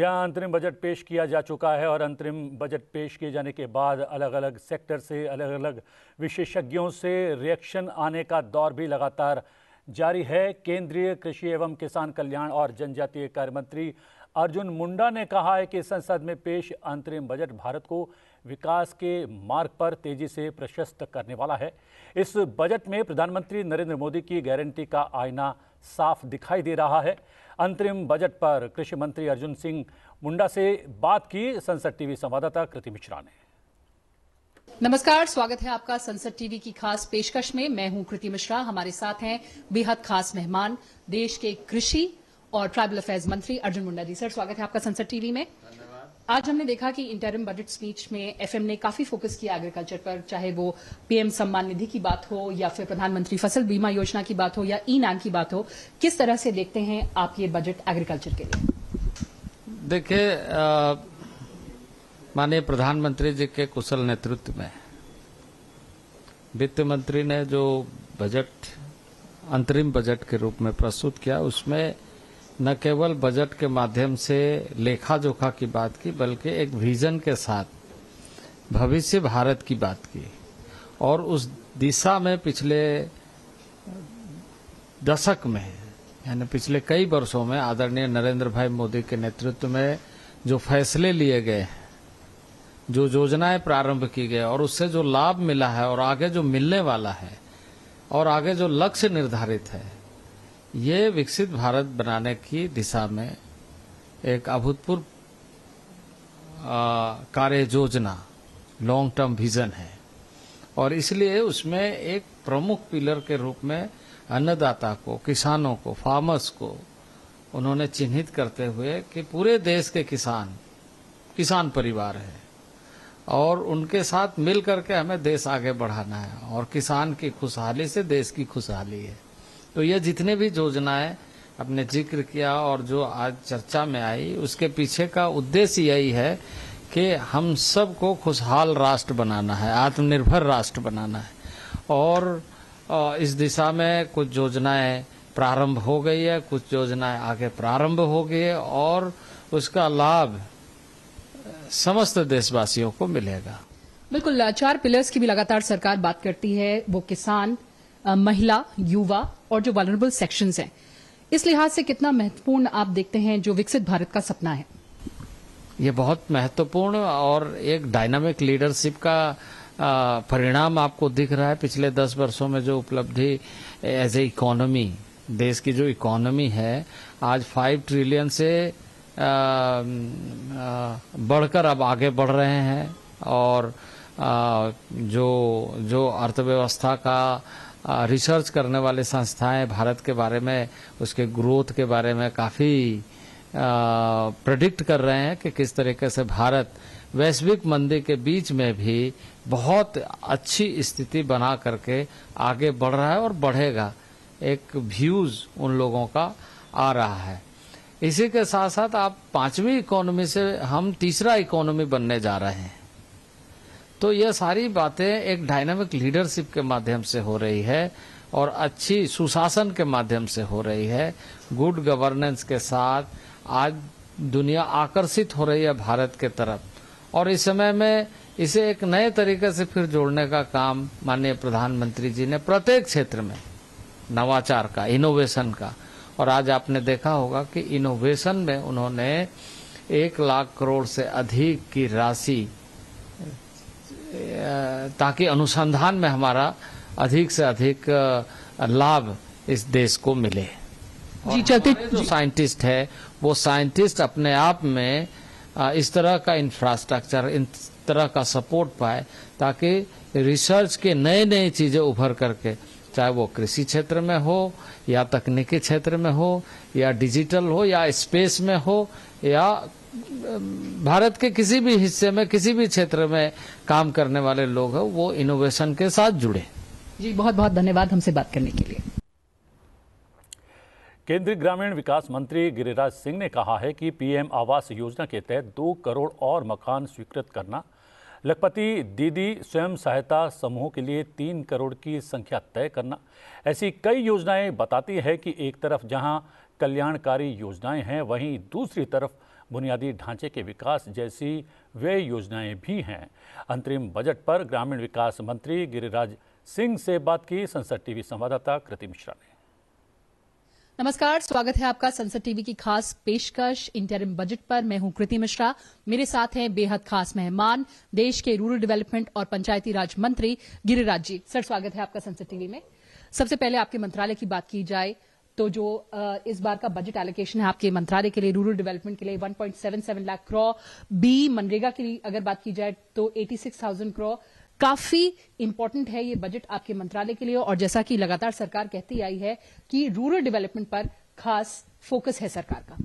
जहां अंतरिम बजट पेश किया जा चुका है और अंतरिम बजट पेश किए जाने के बाद अलग अलग सेक्टर से अलग अलग विशेषज्ञों से रिएक्शन आने का दौर भी लगातार जारी है केंद्रीय कृषि एवं किसान कल्याण और जनजातीय कार्य मंत्री अर्जुन मुंडा ने कहा है कि संसद में पेश अंतरिम बजट भारत को विकास के मार्ग पर तेजी से प्रशस्त करने वाला है इस बजट में प्रधानमंत्री नरेंद्र मोदी की गारंटी का आईना साफ दिखाई दे रहा है अंतरिम बजट पर कृषि मंत्री अर्जुन सिंह मुंडा से बात की संसद टीवी संवाददाता कृति मिश्रा ने नमस्कार स्वागत है आपका संसद टीवी की खास पेशकश में मैं हूं कृति मिश्रा हमारे साथ हैं बेहद खास मेहमान देश के कृषि और ट्राइबल अफेयर्स मंत्री अर्जुन मुंडा जी सर स्वागत है आपका संसद टीवी में आज हमने देखा कि इंटरम बजट स्पीच में एफएम ने काफी फोकस किया एग्रीकल्चर पर चाहे वो पीएम सम्मान निधि की बात हो या फिर प्रधानमंत्री फसल बीमा योजना की बात हो या ई नाम की बात हो किस तरह से देखते हैं आप ये बजट एग्रीकल्चर के लिए देखिए माननीय प्रधानमंत्री जी के कुशल नेतृत्व में वित्त मंत्री ने जो बजट अंतरिम बजट के रूप में प्रस्तुत किया उसमें न केवल बजट के माध्यम से लेखा जोखा की बात की बल्कि एक विजन के साथ भविष्य भारत की बात की और उस दिशा में पिछले दशक में यानी पिछले कई वर्षों में आदरणीय नरेंद्र भाई मोदी के नेतृत्व में जो फैसले लिए गए जो योजनाएं प्रारंभ की गई और उससे जो लाभ मिला है और आगे जो मिलने वाला है और आगे जो लक्ष्य निर्धारित है ये विकसित भारत बनाने की दिशा में एक अभूतपूर्व कार्य योजना लॉन्ग टर्म विजन है और इसलिए उसमें एक प्रमुख पिलर के रूप में अन्नदाता को किसानों को फार्मर्स को उन्होंने चिन्हित करते हुए कि पूरे देश के किसान किसान परिवार है और उनके साथ मिल करके हमें देश आगे बढ़ाना है और किसान की खुशहाली से देश की खुशहाली है तो यह जितने भी योजनाएं अपने जिक्र किया और जो आज चर्चा में आई उसके पीछे का उद्देश्य यही है कि हम सबको खुशहाल राष्ट्र बनाना है आत्मनिर्भर राष्ट्र बनाना है और इस दिशा में कुछ योजनाएं प्रारंभ हो गई है कुछ योजनाएं आगे प्रारंभ हो गई है और उसका लाभ समस्त देशवासियों को मिलेगा बिल्कुल चार पिलर्स की भी लगातार सरकार बात करती है वो किसान महिला युवा और जो वालरेबल सेक्शंस हैं इस लिहाज से कितना महत्वपूर्ण आप देखते हैं जो विकसित भारत का सपना है ये बहुत महत्वपूर्ण और एक डायनामिक लीडरशिप का परिणाम आपको दिख रहा है पिछले दस वर्षों में जो उपलब्धि एज ए इकोनॉमी देश की जो इकोनॉमी है आज फाइव ट्रिलियन से बढ़कर अब आगे बढ़ रहे हैं और आ, जो जो अर्थव्यवस्था का रिसर्च करने वाले संस्थाएं भारत के बारे में उसके ग्रोथ के बारे में काफ़ी प्रडिक्ट कर रहे हैं कि किस तरीके से भारत वैश्विक मंदी के बीच में भी बहुत अच्छी स्थिति बना करके आगे बढ़ रहा है और बढ़ेगा एक व्यूज उन लोगों का आ रहा है इसी के साथ साथ आप पांचवी इकोनॉमी से हम तीसरा इकोनॉमी बनने जा रहे हैं तो यह सारी बातें एक डायनामिक लीडरशिप के माध्यम से हो रही है और अच्छी सुशासन के माध्यम से हो रही है गुड गवर्नेंस के साथ आज दुनिया आकर्षित हो रही है भारत के तरफ और इस समय में इसे एक नए तरीके से फिर जोड़ने का काम माननीय प्रधानमंत्री जी ने प्रत्येक क्षेत्र में नवाचार का इनोवेशन का और आज आपने देखा होगा कि इनोवेशन में उन्होंने एक लाख करोड़ से अधिक की राशि ताकि अनुसंधान में हमारा अधिक से अधिक लाभ इस देश को मिले जी चलते जो साइंटिस्ट है वो साइंटिस्ट अपने आप में इस तरह का इंफ्रास्ट्रक्चर इस तरह का सपोर्ट पाए ताकि रिसर्च के नए नए चीजें उभर करके चाहे वो कृषि क्षेत्र में हो या तकनीकी क्षेत्र में हो या डिजिटल हो या स्पेस में हो या भारत के किसी भी हिस्से में किसी भी क्षेत्र में काम करने वाले लोग हैं वो इनोवेशन के साथ जुड़े जी बहुत बहुत धन्यवाद हमसे बात करने के लिए केंद्रीय ग्रामीण विकास मंत्री गिरिराज सिंह ने कहा है कि पीएम आवास योजना के तहत दो करोड़ और मकान स्वीकृत करना लखपति दीदी स्वयं सहायता समूहों के लिए तीन करोड़ की संख्या तय करना ऐसी कई योजनाएं बताती है कि एक तरफ जहां कल्याणकारी योजनाएं हैं वहीं दूसरी तरफ बुनियादी ढांचे के विकास जैसी व्यय योजनाएं भी हैं अंतरिम बजट पर ग्रामीण विकास मंत्री गिरिराज सिंह से बात की संसद टीवी संवाददाता कृति मिश्रा ने नमस्कार स्वागत है आपका संसद टीवी की खास पेशकश इंटरिम बजट पर मैं हूं कृति मिश्रा मेरे साथ हैं बेहद खास मेहमान देश के रूरल डेवलपमेंट और पंचायती राज मंत्री गिरिराज जी सर स्वागत है आपका संसद टीवी में सबसे पहले आपके मंत्रालय की बात की जाए तो जो इस बार का बजट एलोकेशन है आपके मंत्रालय के लिए रूरल डेवलपमेंट के लिए 1.77 लाख करोड़ बी मनरेगा के लिए अगर बात की जाए तो 86,000 करोड़ काफी इंपॉर्टेंट है ये बजट आपके मंत्रालय के लिए और जैसा कि लगातार सरकार कहती आई है कि रूरल डेवलपमेंट पर खास फोकस है सरकार का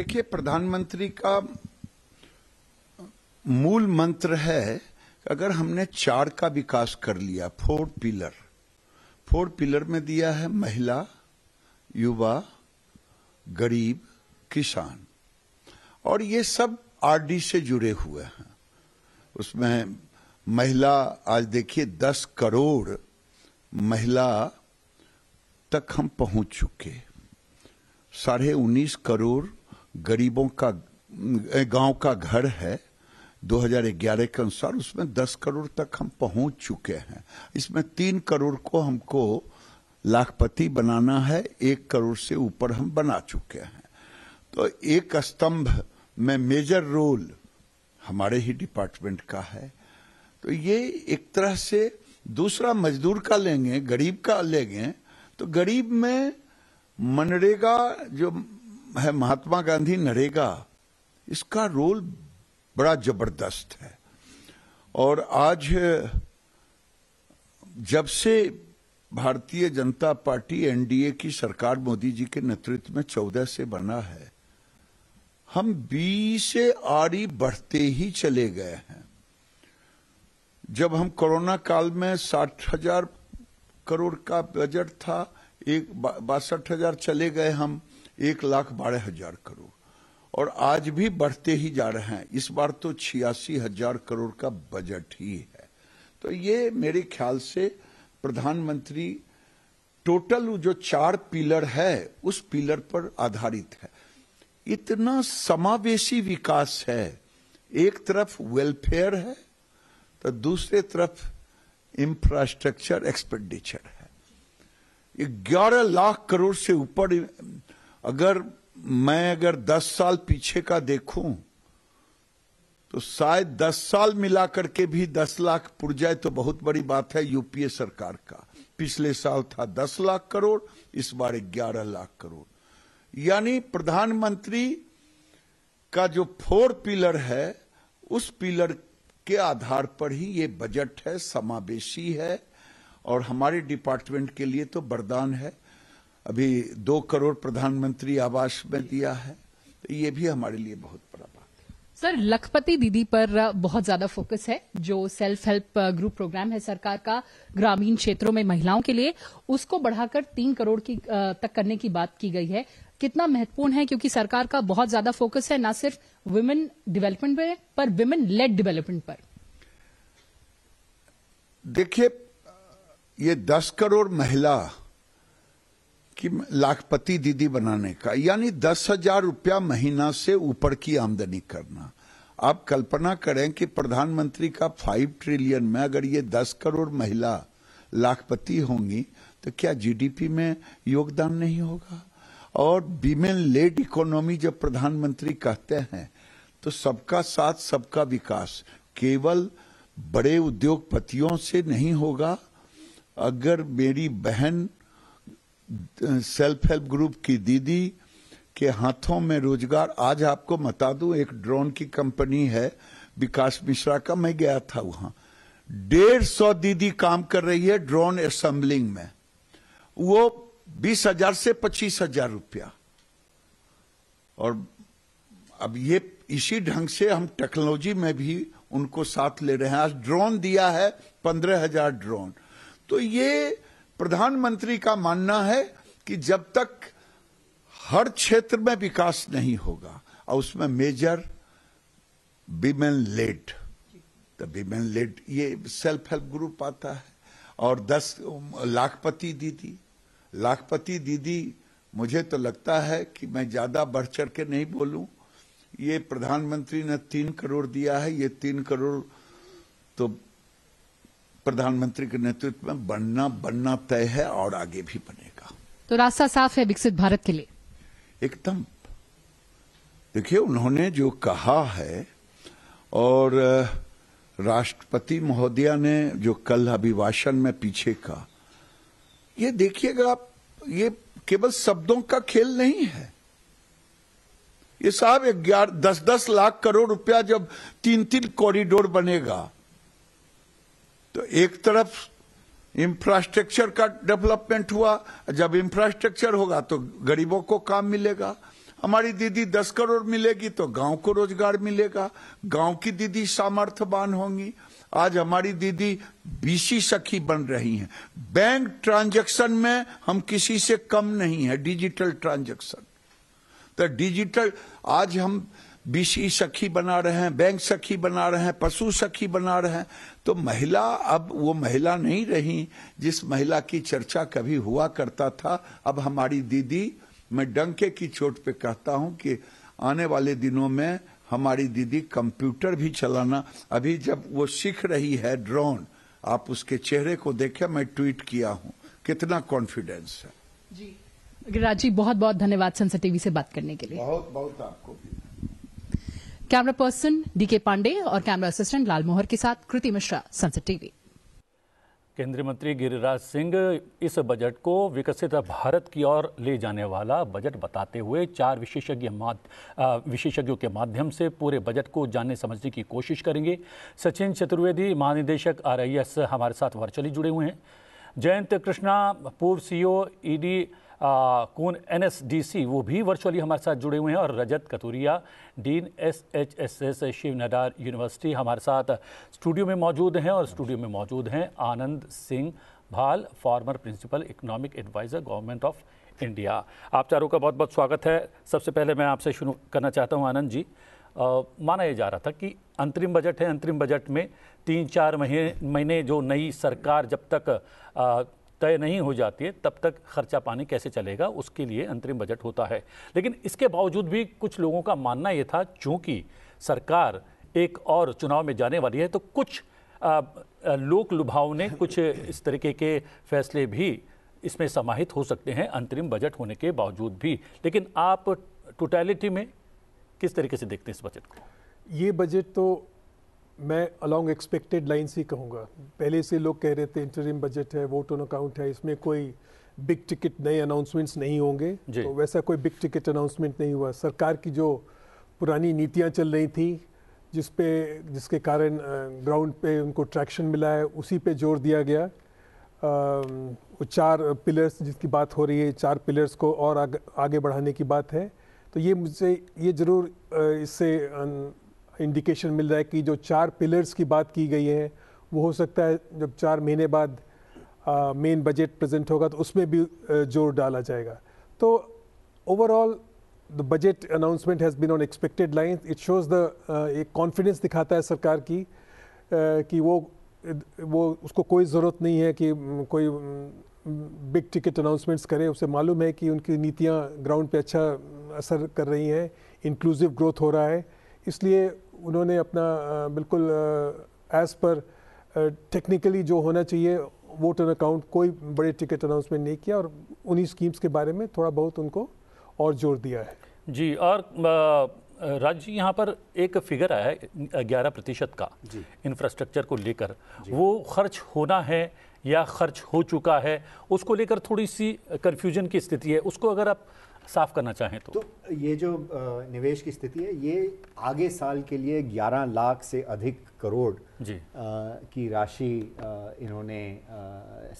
देखिए प्रधानमंत्री का मूल मंत्र है अगर हमने चार का विकास कर लिया फोर पिलर फोर पिलर में दिया है महिला युवा गरीब किसान और ये सब आरडी से जुड़े हुए हैं उसमें महिला आज देखिए दस करोड़ महिला तक हम पहुंच चुके साढ़े उन्नीस करोड़ गरीबों का गांव का घर है 2011 के अनुसार उसमें 10 करोड़ तक हम पहुंच चुके हैं इसमें तीन करोड़ को हमको लाखपति बनाना है एक करोड़ से ऊपर हम बना चुके हैं तो एक स्तंभ में मेजर रोल हमारे ही डिपार्टमेंट का है तो ये एक तरह से दूसरा मजदूर का लेंगे गरीब का लेंगे तो गरीब में मनरेगा जो है महात्मा गांधी नरेगा इसका रोल बड़ा जबरदस्त है और आज जब से भारतीय जनता पार्टी एनडीए की सरकार मोदी जी के नेतृत्व में चौदह से बना है हम बी से आड़ी बढ़ते ही चले गए हैं जब हम कोरोना काल में साठ हजार करोड़ का बजट था एक बासठ हजार चले गए हम एक लाख बारह हजार करोड़ और आज भी बढ़ते ही जा रहे हैं इस बार तो छियासी हजार करोड़ का बजट ही है तो ये मेरे ख्याल से प्रधानमंत्री टोटल जो चार पिलर है उस पिलर पर आधारित है इतना समावेशी विकास है एक तरफ वेलफेयर है तो दूसरे तरफ इंफ्रास्ट्रक्चर एक्सपेंडिचर है ग्यारह लाख करोड़ से ऊपर अगर मैं अगर दस साल पीछे का देखूं तो शायद दस साल मिलाकर के भी दस लाख पुर जाए तो बहुत बड़ी बात है यूपीए सरकार का पिछले साल था दस लाख करोड़ इस बार ग्यारह लाख करोड़ यानी प्रधानमंत्री का जो फोर पिलर है उस पिलर के आधार पर ही ये बजट है समावेशी है और हमारे डिपार्टमेंट के लिए तो वरदान है अभी दो करोड़ प्रधानमंत्री आवास में दिया है तो ये भी हमारे लिए बहुत बड़ा सर लखपति दीदी पर बहुत ज्यादा फोकस है जो सेल्फ हेल्प ग्रुप प्रोग्राम है सरकार का ग्रामीण क्षेत्रों में महिलाओं के लिए उसको बढ़ाकर तीन करोड़ की तक करने की बात की गई है कितना महत्वपूर्ण है क्योंकि सरकार का बहुत ज्यादा फोकस है न सिर्फ वुमेन डेवलपमेंट पर पर वुमेन लेड डेवलपमेंट पर देखिए ये दस करोड़ महिला कि लाखपति दीदी बनाने का यानी दस हजार रुपया महीना से ऊपर की आमदनी करना आप कल्पना करें कि प्रधानमंत्री का फाइव ट्रिलियन में अगर ये दस करोड़ महिला लाखपति होंगी तो क्या जीडीपी में योगदान नहीं होगा और बीमेन लेड इकोनॉमी जब प्रधानमंत्री कहते हैं तो सबका साथ सबका विकास केवल बड़े उद्योगपतियों से नहीं होगा अगर मेरी बहन सेल्फ हेल्प ग्रुप की दीदी के हाथों में रोजगार आज आपको बता दूं एक ड्रोन की कंपनी है विकास मिश्रा का मैं गया था वहां डेढ़ सौ दीदी काम कर रही है ड्रोन असेंबलिंग में वो बीस हजार से पच्चीस हजार रुपया और अब ये इसी ढंग से हम टेक्नोलॉजी में भी उनको साथ ले रहे हैं आज ड्रोन दिया है पंद्रह हजार ड्रोन तो ये प्रधानमंत्री का मानना है कि जब तक हर क्षेत्र में विकास नहीं होगा और उसमें मेजर बीमेन लेड तो बीमेन लेड ये सेल्फ हेल्प ग्रुप आता है और दस लाखपति दीदी लाखपति दीदी मुझे तो लगता है कि मैं ज्यादा बढ़ चढ़ के नहीं बोलूं ये प्रधानमंत्री ने तीन करोड़ दिया है ये तीन करोड़ तो प्रधानमंत्री के नेतृत्व में बनना बनना तय है और आगे भी बनेगा तो रास्ता साफ है विकसित भारत के लिए एकदम देखिए उन्होंने जो कहा है और राष्ट्रपति महोदया ने जो कल अभिभाषण में पीछे का ये देखिएगा आप ये केवल शब्दों का खेल नहीं है ये साहब ग्यारह दस दस लाख करोड़ रुपया जब तीन तीन कॉरिडोर बनेगा तो एक तरफ इंफ्रास्ट्रक्चर का डेवलपमेंट हुआ जब इंफ्रास्ट्रक्चर होगा तो गरीबों को काम मिलेगा हमारी दीदी दस करोड़ मिलेगी तो गांव को रोजगार मिलेगा गांव की दीदी सामर्थ्यवान होंगी आज हमारी दीदी बीसी सखी बन रही हैं बैंक ट्रांजैक्शन में हम किसी से कम नहीं है डिजिटल ट्रांजैक्शन तो डिजिटल आज हम बीसी सखी बना रहे हैं बैंक सखी बना रहे हैं पशु सखी बना रहे हैं तो महिला अब वो महिला नहीं रही जिस महिला की चर्चा कभी हुआ करता था अब हमारी दीदी मैं डंके की चोट पे कहता हूं कि आने वाले दिनों में हमारी दीदी कंप्यूटर भी चलाना अभी जब वो सीख रही है ड्रोन आप उसके चेहरे को देखे मैं ट्वीट किया हूं कितना कॉन्फिडेंस है जी गिरिराज बहुत बहुत धन्यवाद संसद टीवी से बात करने के लिए बहुत बहुत आपको भी कैमरा पर्सन डीके पांडे और कैमरा असिस्टेंट लाल मोहर के साथ कृति मिश्रा संसद टीवी केंद्रीय मंत्री गिरिराज सिंह इस बजट को विकसित भारत की ओर ले जाने वाला बजट बताते हुए चार विशेषज्ञ विशेषज्ञों के माध्यम से पूरे बजट को जानने समझने की कोशिश करेंगे सचिन चतुर्वेदी महानिदेशक आर हमारे साथ वर्चुअली जुड़े हुए हैं जयंत कृष्णा पूर्व सीईओ ईडी कौन एन वो भी वर्चुअली हमारे साथ जुड़े हुए हैं और Rajat Katuria dean S H S S Shiv Nadar university हमारे साथ स्टूडियो में मौजूद हैं और स्टूडियो में मौजूद हैं Anand Singh Bhal former principal economic adviser government of India आप चारों का बहुत बहुत स्वागत है सबसे पहले मैं आपसे शुरू करना चाहता हूँ आनंद जी आ, माना यह जा रहा था कि अंतरिम बजट है अंतरिम बजट में तीन चार महीने महीने जो नई सरकार जब तक आ, तय नहीं हो जाती है तब तक खर्चा पानी कैसे चलेगा उसके लिए अंतरिम बजट होता है लेकिन इसके बावजूद भी कुछ लोगों का मानना ये था चूँकि सरकार एक और चुनाव में जाने वाली है तो कुछ लोक लुभाव ने कुछ इस तरीके के फैसले भी इसमें समाहित हो सकते हैं अंतरिम बजट होने के बावजूद भी लेकिन आप टोटैलिटी में किस तरीके से देखते हैं इस बजट को ये बजट तो मैं अलॉन्ग एक्सपेक्टेड लाइन से कहूँगा पहले से लोग कह रहे थे इंटरिम बजट है वोट ऑन अकाउंट है इसमें कोई बिग टिकट नए अनाउंसमेंट्स नहीं होंगे तो वैसा कोई बिग टिकट अनाउंसमेंट नहीं हुआ सरकार की जो पुरानी नीतियाँ चल रही थी जिस पे जिसके कारण ग्राउंड पे उनको ट्रैक्शन मिला है उसी पे जोर दिया गया वो चार पिलर्स जिसकी बात हो रही है चार पिलर्स को और आग, आगे बढ़ाने की बात है तो ये मुझे ये ज़रूर इससे इंडिकेशन मिल रहा है कि जो चार पिलर्स की बात की गई है वो हो सकता है जब चार महीने बाद मेन बजट प्रेजेंट होगा तो उसमें भी जोर डाला जाएगा तो overall the budget announcement has been on expected line it shows the एक कॉन्फिडेंस दिखाता है सरकार की uh, कि वो वो उसको कोई ज़रूरत नहीं है कि कोई बिग टिकट अनाउंसमेंट्स करें उसे मालूम है कि उनकी नीतियाँ ग्राउंड पे अच्छा असर कर रही हैं इंक्लूसिव ग्रोथ हो रहा है इसलिए उन्होंने अपना बिल्कुल एज़ पर टेक्निकली जो होना चाहिए वोट एंड अकाउंट कोई बड़े टिकट अनाउंसमेंट नहीं किया और उन्हीं स्कीम्स के बारे में थोड़ा बहुत उनको और जोर दिया है जी और राज्य जी यहाँ पर एक फिगर आया है ग्यारह प्रतिशत का इंफ्रास्ट्रक्चर को लेकर वो खर्च होना है या खर्च हो चुका है उसको लेकर थोड़ी सी कन्फ्यूजन की स्थिति है उसको अगर आप साफ करना चाहें तो तो ये जो निवेश की स्थिति है ये आगे साल के लिए 11 लाख से अधिक करोड़ जी आ, की राशि इन्होंने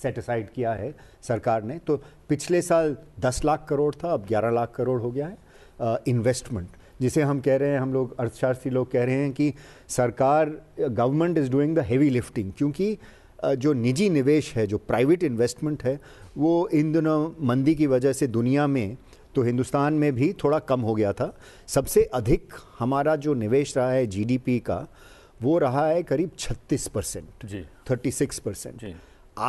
सेटिसाइड किया है सरकार ने तो पिछले साल 10 लाख करोड़ था अब 11 लाख करोड़ हो गया है इन्वेस्टमेंट जिसे हम कह रहे हैं हम लोग अर्थशास्त्री लोग कह रहे हैं कि सरकार government is doing the heavy lifting क्योंकि जो निजी निवेश है जो प्राइवेट इन्वेस्टमेंट है वो इन दिनों मंदी की वजह से दुनिया में तो हिंदुस्तान में भी थोड़ा कम हो गया था सबसे अधिक हमारा जो निवेश रहा है जीडीपी का वो रहा है करीब 36 परसेंट थर्टी सिक्स परसेंट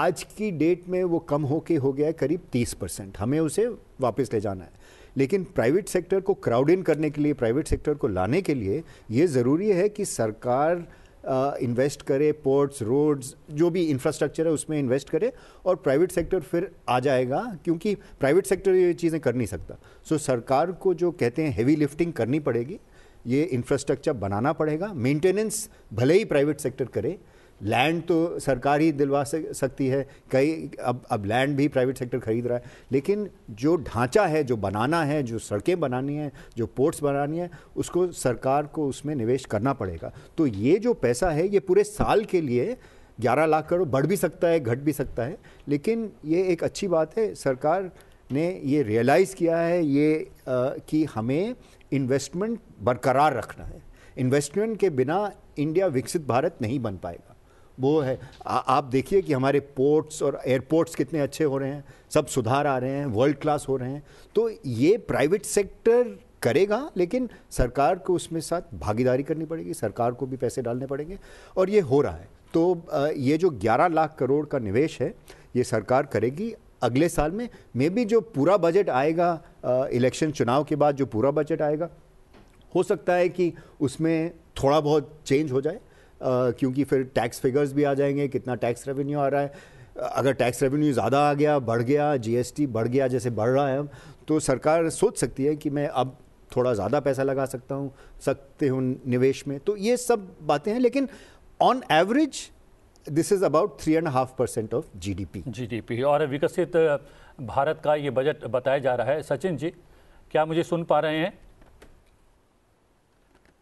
आज की डेट में वो कम होके हो गया है करीब 30 परसेंट हमें उसे वापस ले जाना है लेकिन प्राइवेट सेक्टर को क्राउड इन करने के लिए प्राइवेट सेक्टर को लाने के लिए ये ज़रूरी है कि सरकार इन्वेस्ट करे पोर्ट्स रोड्स जो भी इंफ्रास्ट्रक्चर है उसमें इन्वेस्ट करे और प्राइवेट सेक्टर फिर आ जाएगा क्योंकि प्राइवेट सेक्टर ये चीज़ें कर नहीं सकता सो so, सरकार को जो कहते हैं हैवी लिफ्टिंग करनी पड़ेगी ये इंफ्रास्ट्रक्चर बनाना पड़ेगा मेंटेनेंस भले ही प्राइवेट सेक्टर करे लैंड तो सरकार ही दिलवा सकती है कई अब अब लैंड भी प्राइवेट सेक्टर खरीद रहा है लेकिन जो ढांचा है जो बनाना है जो सड़कें बनानी हैं जो पोर्ट्स बनानी है उसको सरकार को उसमें निवेश करना पड़ेगा तो ये जो पैसा है ये पूरे साल के लिए ग्यारह लाख करोड़ बढ़ भी सकता है घट भी सकता है लेकिन ये एक अच्छी बात है सरकार ने ये रियलाइज़ किया है ये आ, कि हमें इन्वेस्टमेंट बरकरार रखना है इन्वेस्टमेंट के बिना इंडिया विकसित भारत नहीं बन पाएगा वो है आ, आप देखिए कि हमारे पोर्ट्स और एयरपोर्ट्स कितने अच्छे हो रहे हैं सब सुधार आ रहे हैं वर्ल्ड क्लास हो रहे हैं तो ये प्राइवेट सेक्टर करेगा लेकिन सरकार को उसमें साथ भागीदारी करनी पड़ेगी सरकार को भी पैसे डालने पड़ेंगे और ये हो रहा है तो ये जो 11 लाख करोड़ का निवेश है ये सरकार करेगी अगले साल में मे बी जो पूरा बजट आएगा इलेक्शन चुनाव के बाद जो पूरा बजट आएगा हो सकता है कि उसमें थोड़ा बहुत चेंज हो जाए क्योंकि फिर टैक्स फिगर्स भी आ जाएंगे कितना टैक्स रेवेन्यू आ रहा है अगर टैक्स रेवेन्यू ज़्यादा आ गया बढ़ गया जीएसटी बढ़ गया जैसे बढ़ रहा है तो सरकार सोच सकती है कि मैं अब थोड़ा ज़्यादा पैसा लगा सकता हूँ सकते हूँ निवेश में तो ये सब बातें हैं लेकिन on average this is about three and half percent of G G D P D P और विकसित भारत का ये बजट बताया जा रहा है सचिन जी क्या मुझे सुन पा रहे हैं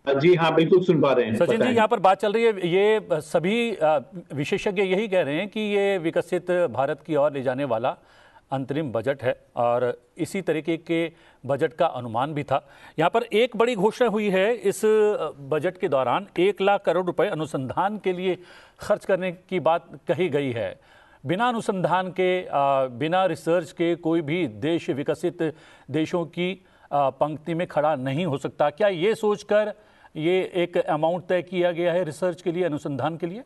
जी हाँ बिल्कुल सुन पा रहे हैं सचिन जी यहाँ पर बात चल रही है ये सभी विशेषज्ञ यही कह रहे हैं कि ये विकसित भारत की ओर ले जाने वाला अंतरिम बजट है और इसी तरीके के बजट का अनुमान भी था यहाँ पर एक बड़ी घोषणा हुई है इस बजट के दौरान एक लाख करोड़ रुपए अनुसंधान के लिए खर्च करने की बात कही गई है बिना अनुसंधान के बिना रिसर्च के कोई भी देश विकसित देशों की पंक्ति में खड़ा नहीं हो सकता क्या ये सोचकर कर ये एक अमाउंट तय किया गया है रिसर्च के लिए अनुसंधान के लिए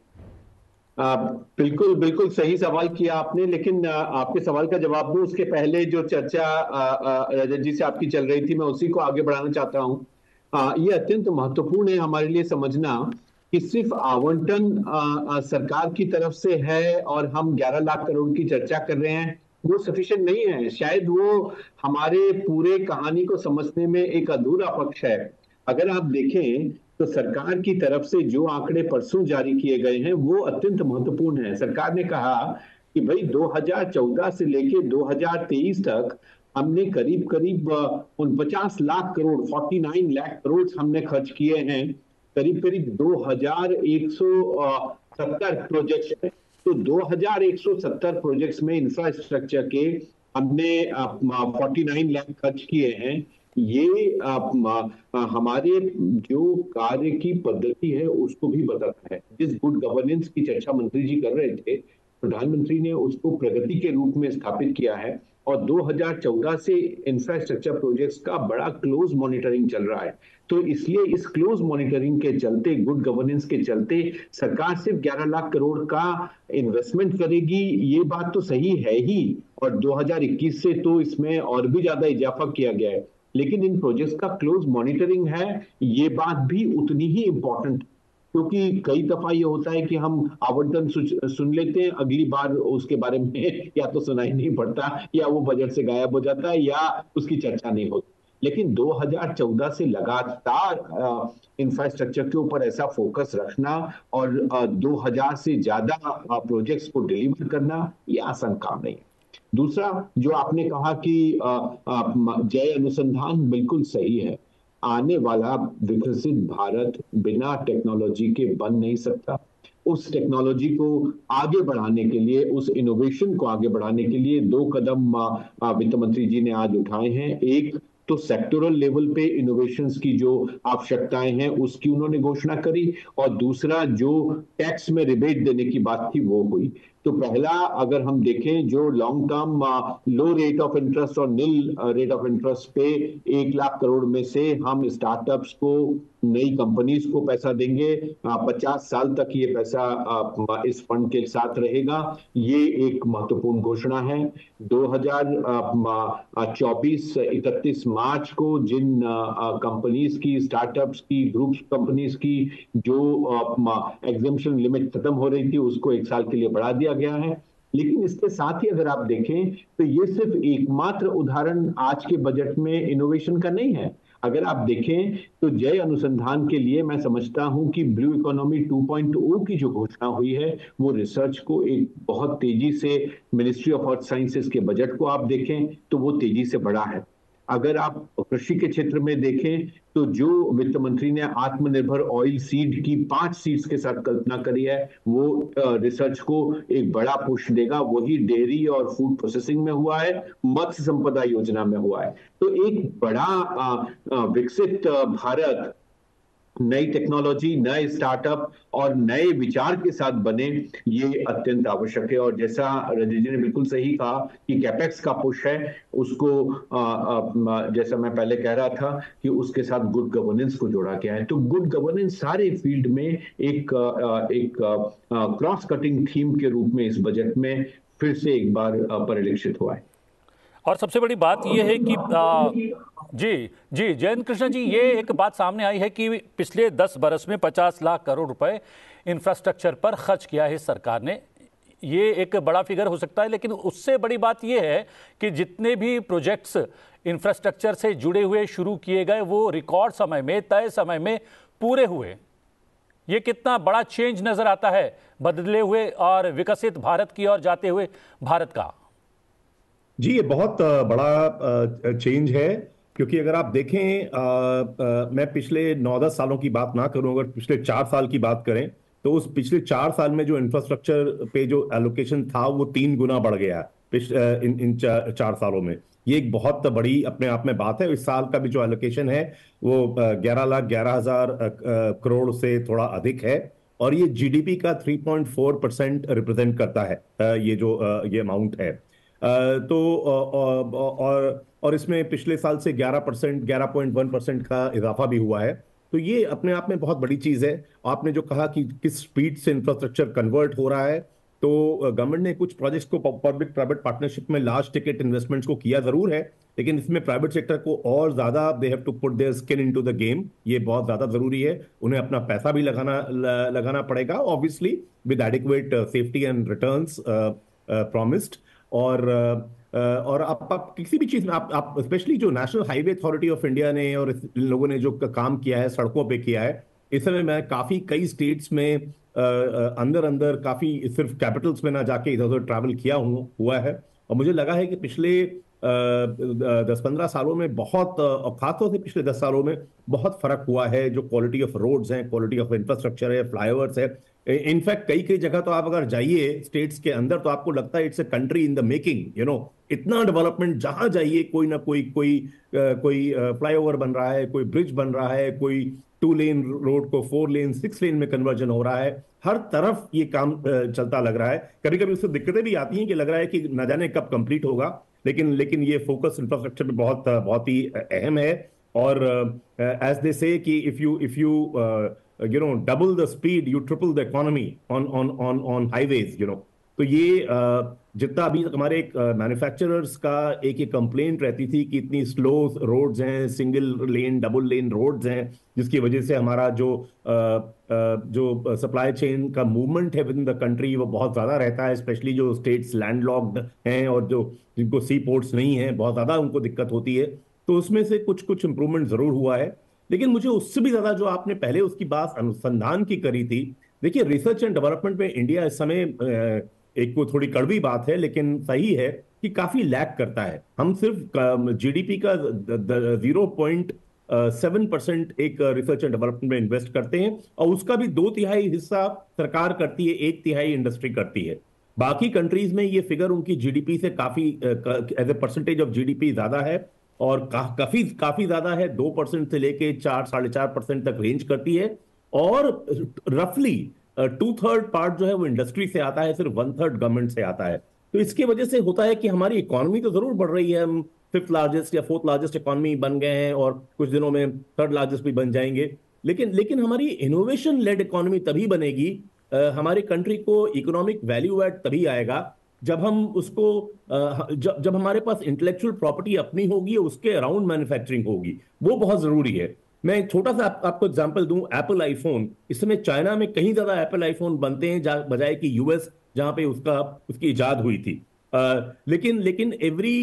आ, बिल्कुल बिल्कुल सही सवाल किया आपने लेकिन आपके सवाल का जवाब दूं उसके पहले जो चर्चा रजत जी से आपकी चल रही थी मैं उसी को आगे बढ़ाना चाहता हूँ ये अत्यंत महत्वपूर्ण है हमारे लिए समझना कि सिर्फ आवंटन सरकार की तरफ से है और हम 11 लाख करोड़ की चर्चा कर रहे हैं वो सफिशिएंट नहीं है शायद वो हमारे पूरे कहानी को समझने में एक अधूरा पक्ष है अगर आप देखें तो सरकार की तरफ से जो आंकड़े परसों जारी किए गए हैं वो अत्यंत महत्वपूर्ण है सरकार ने कहा कि भाई 2014 से लेके 2023 तक हमने करीब करीब उनपचास लाख करोड़ 49 लाख करोड़ हमने खर्च किए हैं करीब करीब 2170 प्रोजेक्ट्स हैं तो 2170 प्रोजेक्ट्स में इंफ्रास्ट्रक्चर के हमने 49 लाख खर्च किए हैं ये आप, हमारे जो कार्य की पद्धति है उसको भी बताता है जिस गुड गवर्नेंस की चर्चा मंत्री जी कर रहे थे प्रधानमंत्री ने उसको प्रगति के रूप में स्थापित किया है और 2014 से इंफ्रास्ट्रक्चर प्रोजेक्ट्स का बड़ा क्लोज मॉनिटरिंग चल रहा है तो इसलिए इस क्लोज मॉनिटरिंग के चलते गुड गवर्नेंस के चलते सरकार सिर्फ 11 लाख करोड़ का इन्वेस्टमेंट करेगी ये बात तो सही है ही और 2021 से तो इसमें और भी ज्यादा इजाफा किया गया है लेकिन इन प्रोजेक्ट्स का क्लोज मॉनिटरिंग है ये बात भी उतनी ही इम्पोर्टेंट क्योंकि कई दफा ये होता है कि हम आवंटन सुन लेते हैं अगली बार उसके बारे में या तो सुनाई नहीं पड़ता या वो बजट से गायब हो जाता है या उसकी चर्चा नहीं होती लेकिन 2014 से लगातार इंफ्रास्ट्रक्चर के ऊपर ऐसा फोकस रखना और 2000 से ज्यादा प्रोजेक्ट्स को डिलीवर करना ये आसान काम नहीं है दूसरा जो आपने कहा कि जय अनुसंधान बिल्कुल सही है आने वाला विकसित भारत बिना टेक्नोलॉजी के बन नहीं सकता उस टेक्नोलॉजी को आगे बढ़ाने के लिए उस इनोवेशन को आगे बढ़ाने के लिए दो कदम वित्त मंत्री जी ने आज उठाए हैं एक तो सेक्टोरल लेवल पे इनोवेशन की जो आवश्यकताएं हैं उसकी उन्होंने घोषणा करी और दूसरा जो टैक्स में रिबेट देने की बात थी वो हुई तो पहला अगर हम देखें जो long term low rate of interest और नील रेट ऑफ इंटरेस्ट पे एक लाख करोड़ में से हम स्टार्टअप्स को नई कंपनीज को पैसा देंगे uh, पचास साल तक ये पैसा uh, uh, इस फंड के साथ रहेगा ये एक महत्वपूर्ण घोषणा है 2024 31 मार्च को जिन कंपनीज की स्टार्टअप्स की ग्रुप्स कंपनीज की जो एग्जिबिशन लिमिट खत्म हो रही थी उसको एक साल के लिए बढ़ा दिया किया गया है लेकिन इसके साथ ही अगर आप देखें तो ये सिर्फ एकमात्र उदाहरण आज के बजट में इनोवेशन का नहीं है अगर आप देखें तो जय अनुसंधान के लिए मैं समझता हूं कि ब्लू इकोनॉमी 2.0 की जो घोषणा हुई है वो रिसर्च को एक बहुत तेजी से मिनिस्ट्री ऑफ अर्थ साइंसेस के बजट को आप देखें तो वो तेजी से बढ़ा है अगर आप कृषि के क्षेत्र में देखें तो जो वित्त मंत्री ने आत्मनिर्भर ऑयल सीड की पांच सीड्स के साथ कल्पना करी है वो रिसर्च को एक बड़ा पुश देगा वही डेयरी और फूड प्रोसेसिंग में हुआ है मत्स्य संपदा योजना में हुआ है तो एक बड़ा विकसित भारत नई टेक्नोलॉजी नए स्टार्टअप और नए विचार के साथ बने ये अत्यंत आवश्यक है और जैसा रजी जी ने बिल्कुल सही कहा कि कैपेक्स का पुश है उसको आ, आ, जैसा मैं पहले कह रहा था कि उसके साथ गुड गवर्नेंस को जोड़ा गया है तो गुड गवर्नेंस सारे फील्ड में एक एक क्रॉस कटिंग थीम के रूप में इस बजट में फिर से एक बार परिलक्षित हुआ है और सबसे बड़ी बात यह है कि जी जी जयंत कृष्ण जी ये एक बात सामने आई है कि पिछले दस बरस में पचास लाख करोड़ रुपए इंफ्रास्ट्रक्चर पर खर्च किया है सरकार ने ये एक बड़ा फिगर हो सकता है लेकिन उससे बड़ी बात यह है कि जितने भी प्रोजेक्ट्स इंफ्रास्ट्रक्चर से जुड़े हुए शुरू किए गए वो रिकॉर्ड समय में तय समय में पूरे हुए ये कितना बड़ा चेंज नज़र आता है बदले हुए और विकसित भारत की ओर जाते हुए भारत का जी ये बहुत बड़ा चेंज है क्योंकि अगर आप देखें आ, आ, मैं पिछले नौ दस सालों की बात ना करूं अगर पिछले चार साल की बात करें तो उस पिछले चार साल में जो इंफ्रास्ट्रक्चर पे जो एलोकेशन था वो तीन गुना बढ़ गया इन इन चार, चार सालों में ये एक बहुत बड़ी अपने आप में बात है इस साल का भी जो एलोकेशन है वो ग्यारह लाख ग्यारह हजार करोड़ से थोड़ा अधिक है और ये जीडीपी का 3.4 परसेंट रिप्रेजेंट करता है ये जो ये अमाउंट है तो और और इसमें पिछले साल से 11 परसेंट ग्यारह पॉइंट वन परसेंट का इजाफा भी हुआ है तो ये अपने आप में बहुत बड़ी चीज़ है आपने जो कहा कि किस स्पीड से इंफ्रास्ट्रक्चर कन्वर्ट हो रहा है तो गवर्नमेंट ने कुछ प्रोजेक्ट्स को पब्लिक प्राइवेट पार्टनरशिप में लार्ज टिकट इन्वेस्टमेंट्स को किया ज़रूर है लेकिन इसमें प्राइवेट सेक्टर को और ज़्यादा दे have to put their skin into the game ये बहुत ज़्यादा ज़रूरी है उन्हें अपना पैसा भी लगाना लगाना पड़ेगा obviously with adequate safety and return promised और uh, और आप, आप किसी भी चीज़ में आप आप स्पेशली जो national highway authority of India ने और इन लोगों ने जो काम किया है सड़कों पे किया है इस समय मैं काफ़ी कई स्टेट्स में आ, अंदर अंदर काफ़ी सिर्फ कैपिटल्स में ना जाके इधर उधर ट्रैवल किया हुआ है और मुझे लगा है कि पिछले दस पंद्रह सालों में बहुत खासतौर से पिछले दस सालों में बहुत फर्क हुआ है जो क्वालिटी ऑफ रोड्स हैं क्वालिटी ऑफ इंफ्रास्ट्रक्चर है फ्लाईओवर्स है इनफैक्ट कई कई जगह तो आप अगर जाइए स्टेट्स के अंदर तो आपको लगता है it's a country in the making you know इतना डेवलपमेंट जहां जाइए कोई ना कोई कोई कोई फ्लाईओवर बन रहा है कोई ब्रिज बन रहा है कोई टू लेन रोड को फोर लेन सिक्स लेन में कन्वर्जन हो रहा है हर तरफ ये काम चलता लग रहा है कभी कभी उससे दिक्कतें भी आती हैं कि लग रहा है कि ना जाने कब कंप्लीट होगा लेकिन लेकिन ये फोकस इंफ्रास्ट्रक्चर पे बहुत बहुत ही अहम है और एज दे से कि if you if you you know double the speed you triple the economy on on on on highways you know तो ये जितना अभी तक हमारे मैन्युफैक्चरर्स का एक ये कंप्लेंट रहती थी कि इतनी स्लो रोड्स हैं single lane double lane roads हैं जिसकी वजह से हमारा जो जो सप्लाई चेन का मूवमेंट है विद इन द कंट्री वो बहुत ज़्यादा रहता है स्पेशली जो स्टेट्स लैंड हैं और जो जिनको सी पोर्ट्स नहीं हैं बहुत ज़्यादा उनको दिक्कत होती है तो उसमें से कुछ कुछ इम्प्रूवमेंट ज़रूर हुआ है लेकिन मुझे उससे भी ज़्यादा जो आपने पहले उसकी बात अनुसंधान की करी थी देखिए रिसर्च एंड डेवलपमेंट में इंडिया इस समय एक वो थोड़ी कड़वी बात है लेकिन सही है कि काफी लैक करता है हम सिर्फ जीडीपी का जीरो पॉइंट सेवन परसेंट एक रिसर्च एंड डेवलपमेंट में इन्वेस्ट करते हैं और उसका भी दो तिहाई हिस्सा सरकार करती है एक तिहाई इंडस्ट्री करती है बाकी कंट्रीज में ये फिगर उनकी जीडीपी से काफी as a percentage of GDP ज्यादा है और का, काफी काफी ज्यादा है दो परसेंट से लेके चार साढ़े चार परसेंट तक रेंज करती है और रफली टू थर्ड पार्ट जो है वो इंडस्ट्री से आता है सिर्फ वन थर्ड गवर्नमेंट से आता है तो इसकी वजह से होता है कि हमारी इकोनॉमी तो जरूर बढ़ रही है हम फिफ्थ लार्जेस्ट या फोर्थ लार्जेस्ट इकोनॉमी बन गए हैं और कुछ दिनों में थर्ड लार्जेस्ट भी बन जाएंगे लेकिन लेकिन हमारी इनोवेशन लेड इकोनॉमी तभी बनेगी हमारी कंट्री को इकोनॉमिक वैल्यू एड तभी आएगा जब हम उसको जब जब हमारे पास इंटेलेक्चुअल प्रॉपर्टी अपनी होगी उसके अराउंड मैन्युफैक्चरिंग होगी वो बहुत जरूरी है मैं छोटा सा आप, आपको एग्जाम्पल दूं एप्पल आईफोन इस समय चाइना में कहीं ज्यादा एप्पल आईफोन बनते हैं बजाय कि यूएस जहां पे उसका उसकी इजाद हुई थी आ, लेकिन लेकिन एवरी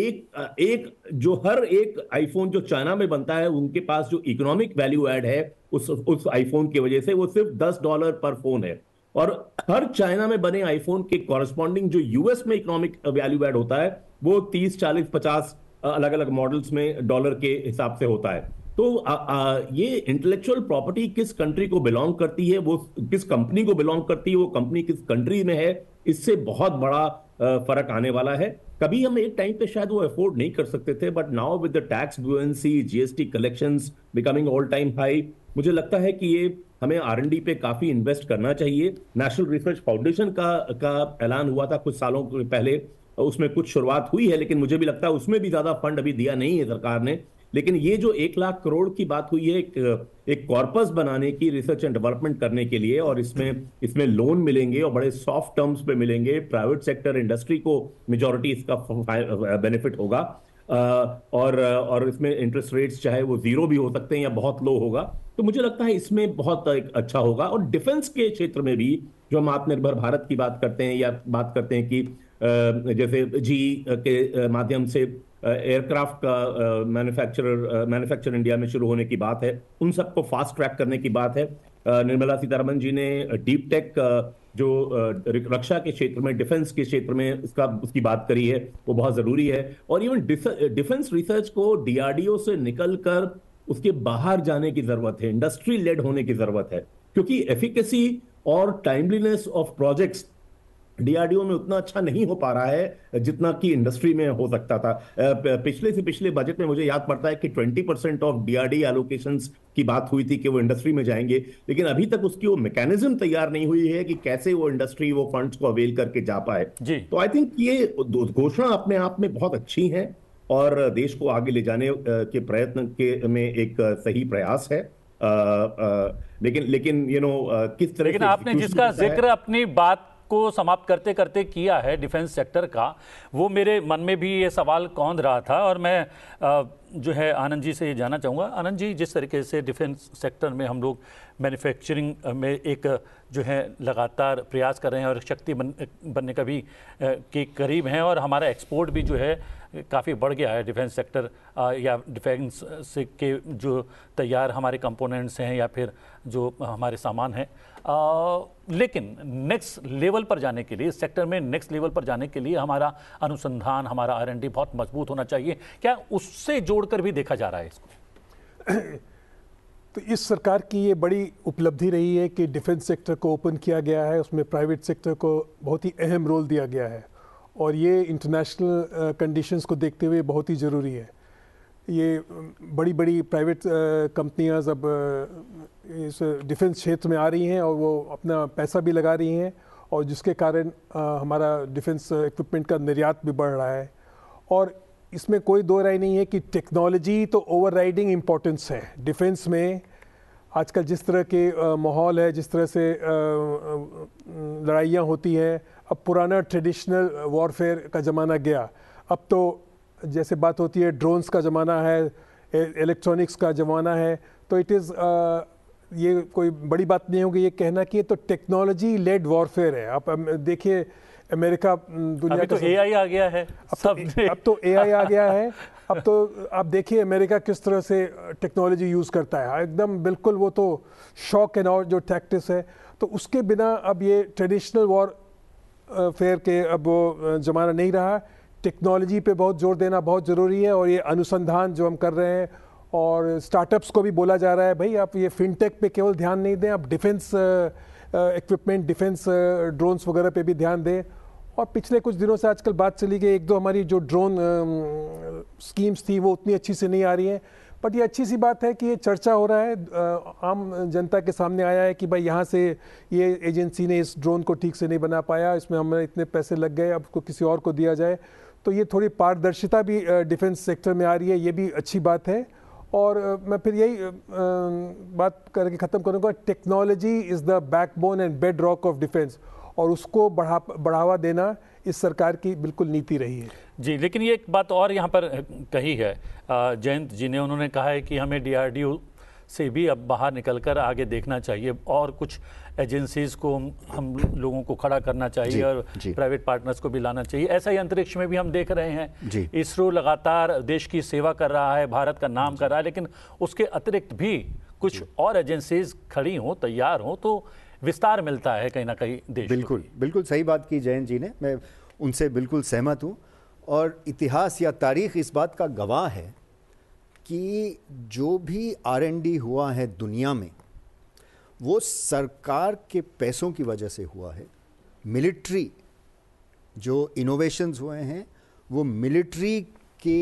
एक एक जो हर एक आईफोन जो चाइना में बनता है उनके पास जो इकोनॉमिक वैल्यू एड है उस उस आईफोन की वजह से वो सिर्फ दस डॉलर पर फोन है और हर चाइना में बने आईफोन के कॉरेस्पॉन्डिंग जो यूएस में इकोनॉमिक वैल्यू एड होता है वो तीस चालीस पचास अलग अलग मॉडल्स में डॉलर के हिसाब से होता है तो आ, आ, ये इंटेलेक्चुअल प्रॉपर्टी किस कंट्री को बिलोंग करती है वो किस कंपनी को बिलोंग करती है वो कंपनी किस कंट्री में है इससे बहुत बड़ा फर्क आने वाला है कभी हम एक टाइम पे शायद वो अफोर्ड नहीं कर सकते थे but now with the tax buoyancy GST collection becoming all time high मुझे लगता है कि ये हमें आर पे काफी इन्वेस्ट करना चाहिए नेशनल रिसर्च फाउंडेशन का का ऐलान हुआ था कुछ सालों पहले उसमें कुछ शुरुआत हुई है लेकिन मुझे भी लगता है उसमें भी ज्यादा फंड अभी दिया नहीं है सरकार ने लेकिन ये जो एक लाख करोड़ की बात हुई है एक एक कॉर्पस बनाने की रिसर्च एंड डेवलपमेंट करने के लिए और इसमें इसमें लोन मिलेंगे और बड़े सॉफ्ट टर्म्स पे मिलेंगे प्राइवेट सेक्टर इंडस्ट्री को मेजोरिटी इसका बेनिफिट होगा और और इसमें इंटरेस्ट रेट्स चाहे वो जीरो भी हो सकते हैं या बहुत लो होगा तो मुझे लगता है इसमें बहुत अच्छा होगा और डिफेंस के क्षेत्र में भी जो हम आत्मनिर्भर भारत की बात करते हैं या बात करते हैं कि जैसे जी के माध्यम से एयरक्राफ्ट का मैन्युफैक्चरर मैन्युफैक्चर इंडिया में शुरू होने की बात है उन सबको फास्ट ट्रैक करने की बात है निर्मला सीतारमन जी ने डीप टेक जो रक्षा के क्षेत्र में डिफेंस के क्षेत्र में इसका उसकी बात करी है वो बहुत ज़रूरी है और इवन डिफेंस रिसर्च को डीआरडीओ से निकल कर उसके बाहर जाने की ज़रूरत है इंडस्ट्री लेड होने की ज़रूरत है क्योंकि एफिकेसी और टाइमलीनेस ऑफ प्रोजेक्ट्स डीआरडीओ में उतना अच्छा नहीं हो पा रहा है जितना कि इंडस्ट्री में हो सकता था पिछले से पिछले बजट में मुझे याद पड़ता है कि 20 परसेंट ऑफ डीआरडी एलोकेशन की बात हुई थी कि वो इंडस्ट्री में जाएंगे लेकिन अभी तक उसकी वो मैकेनिज्म तैयार नहीं हुई है कि कैसे वो इंडस्ट्री वो फंड्स को अवेल करके जा पाए तो आई थिंक ये घोषणा अपने आप में बहुत अच्छी है और देश को आगे ले जाने के प्रयत्न के में एक सही प्रयास है आ, आ, लेकिन लेकिन यू नो किस तरह लेकिन आपने जिसका जिक्र अपनी बात को समाप्त करते करते किया है डिफेंस सेक्टर का वो मेरे मन में भी ये सवाल कौन रहा था और मैं जो है आनंद जी से ये जानना चाहूँगा आनंद जी जिस तरीके से डिफेंस सेक्टर में हम लोग मैन्युफैक्चरिंग में एक जो है लगातार प्रयास कर रहे हैं और शक्ति बन, बनने का भी के करीब हैं और हमारा एक्सपोर्ट भी जो है काफ़ी बढ़ गया है डिफेंस सेक्टर या डिफेंस से के जो तैयार हमारे कंपोनेंट्स हैं या फिर जो हमारे सामान हैं लेकिन नेक्स्ट लेवल पर जाने के लिए सेक्टर में नेक्स्ट लेवल पर जाने के लिए हमारा अनुसंधान हमारा आर बहुत मजबूत होना चाहिए क्या उससे जोड़कर भी देखा जा रहा है इसको तो इस सरकार की ये बड़ी उपलब्धि रही है कि डिफेंस सेक्टर को ओपन किया गया है उसमें प्राइवेट सेक्टर को बहुत ही अहम रोल दिया गया है और ये इंटरनेशनल कंडीशंस को देखते हुए बहुत ही ज़रूरी है ये बड़ी बड़ी प्राइवेट कंपनियां अब इस डिफेंस क्षेत्र में आ रही हैं और वो अपना पैसा भी लगा रही हैं और जिसके कारण हमारा डिफेंस इक्विपमेंट का निर्यात भी बढ़ रहा है और इसमें कोई दो राय नहीं है कि टेक्नोलॉजी तो ओवरराइडिंग इम्पोर्टेंस है डिफेंस में आजकल जिस तरह के माहौल है जिस तरह से लड़ाइयाँ होती हैं अब पुराना ट्रेडिशनल वॉरफेयर का ज़माना गया अब तो जैसे बात होती है ड्रोन्स का ज़माना है इलेक्ट्रॉनिक्स का ज़माना है तो इट इज़ ये कोई बड़ी बात नहीं होगी ये कहना कि तो टेक्नोलॉजी लेड वॉरफेयर है आप देखिए अमेरिका दुनिया अभी तो एआई आ गया है अब तो सब तो, अब तो एआई आ गया है अब तो आप देखिए अमेरिका किस तरह से टेक्नोलॉजी यूज़ करता है एकदम बिल्कुल वो तो शॉक एंड और जो टैक्टिस है तो उसके बिना अब ये ट्रेडिशनल वॉर फेयर के अब वो ज़माना नहीं रहा टेक्नोलॉजी पे बहुत जोर देना बहुत ज़रूरी है और ये अनुसंधान जो हम कर रहे हैं और स्टार्टअप्स को भी बोला जा रहा है भाई आप ये फिनटेक पे केवल ध्यान नहीं दें आप डिफेंस इक्विपमेंट डिफेंस ड्रोन्स वगैरह पे भी ध्यान दें और पिछले कुछ दिनों से आजकल बात चली गई एक दो हमारी जो ड्रोन स्कीम्स थी वो उतनी अच्छी से नहीं आ रही हैं बट ये अच्छी सी बात है कि ये चर्चा हो रहा है आम जनता के सामने आया है कि भाई यहाँ से ये एजेंसी ने इस ड्रोन को ठीक से नहीं बना पाया इसमें हमें इतने पैसे लग गए अब उसको किसी और को दिया जाए तो ये थोड़ी पारदर्शिता भी डिफेंस सेक्टर में आ रही है ये भी अच्छी बात है और मैं फिर यही बात करके ख़त्म करूँगा technology is the backbone and bedrock of defence और उसको बढ़ा बढ़ावा देना इस सरकार की बिल्कुल नीति रही है जी लेकिन ये एक बात और यहाँ पर कही है जयंत जी ने उन्होंने कहा है कि हमें डीआरडीओ से भी अब बाहर निकलकर आगे देखना चाहिए और कुछ एजेंसीज को हम लोगों को खड़ा करना चाहिए और प्राइवेट पार्टनर्स को भी लाना चाहिए ऐसा ही अंतरिक्ष में भी हम देख रहे हैं इसरो लगातार देश की सेवा कर रहा है भारत का नाम कर रहा है लेकिन उसके अतिरिक्त भी कुछ और एजेंसीज खड़ी हों तैयार हों तो विस्तार मिलता है कहीं ना कहीं देश बिल्कुल बिल्कुल सही बात की जयंत जी ने मैं उनसे बिल्कुल सहमत हूँ और इतिहास या तारीख इस बात का गवाह है कि जो भी आर एन डी हुआ है दुनिया में वो सरकार के पैसों की वजह से हुआ है मिलिट्री जो इनोवेशंस हुए हैं वो मिलिट्री के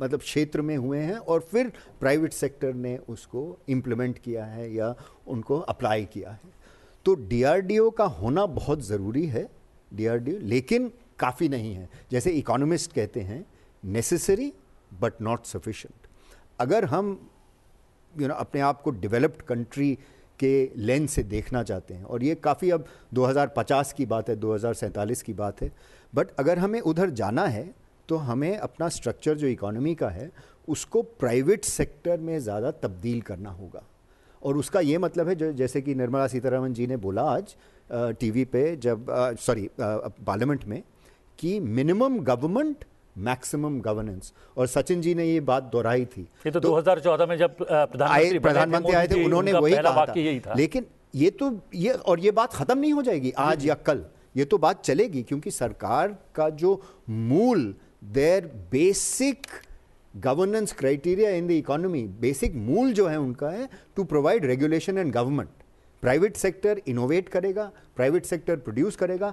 मतलब क्षेत्र में हुए हैं और फिर प्राइवेट सेक्टर ने उसको इम्प्लीमेंट किया है या उनको अप्लाई किया है तो डीआरडीओ का होना बहुत ज़रूरी है डीआरडीओ लेकिन काफ़ी नहीं है जैसे इकोनॉमिस्ट कहते हैं नेसेसरी बट नॉट सफिशेंट अगर हम यू you नो know, अपने आप को डेवलप्ड कंट्री के लेंस से देखना चाहते हैं और ये काफ़ी अब 2050 की बात है 2047 की बात है बट अगर हमें उधर जाना है तो हमें अपना स्ट्रक्चर जो इकोनॉमी का है उसको प्राइवेट सेक्टर में ज़्यादा तब्दील करना होगा और उसका ये मतलब है जो जैसे कि निर्मला सीतारामन जी ने बोला आज टीवी पे जब सॉरी पार्लियामेंट में कि मिनिमम गवर्नमेंट मैक्सिमम गवर्नेंस और सचिन जी ने ये बात दोहराई थी ये तो, तो 2014 में जब प्रधानमंत्री प्रधानमंत्री आए थे उन्होंने वही कहा था, यही था लेकिन ये तो ये और ये बात ख़त्म नहीं हो जाएगी आज या कल ये तो बात चलेगी क्योंकि सरकार का जो मूल their basic governance criteria in the economy basic मूल जो है उनका है to provide regulation and government private sector innovate करेगा प्राइवेट सेक्टर प्रोड्यूस करेगा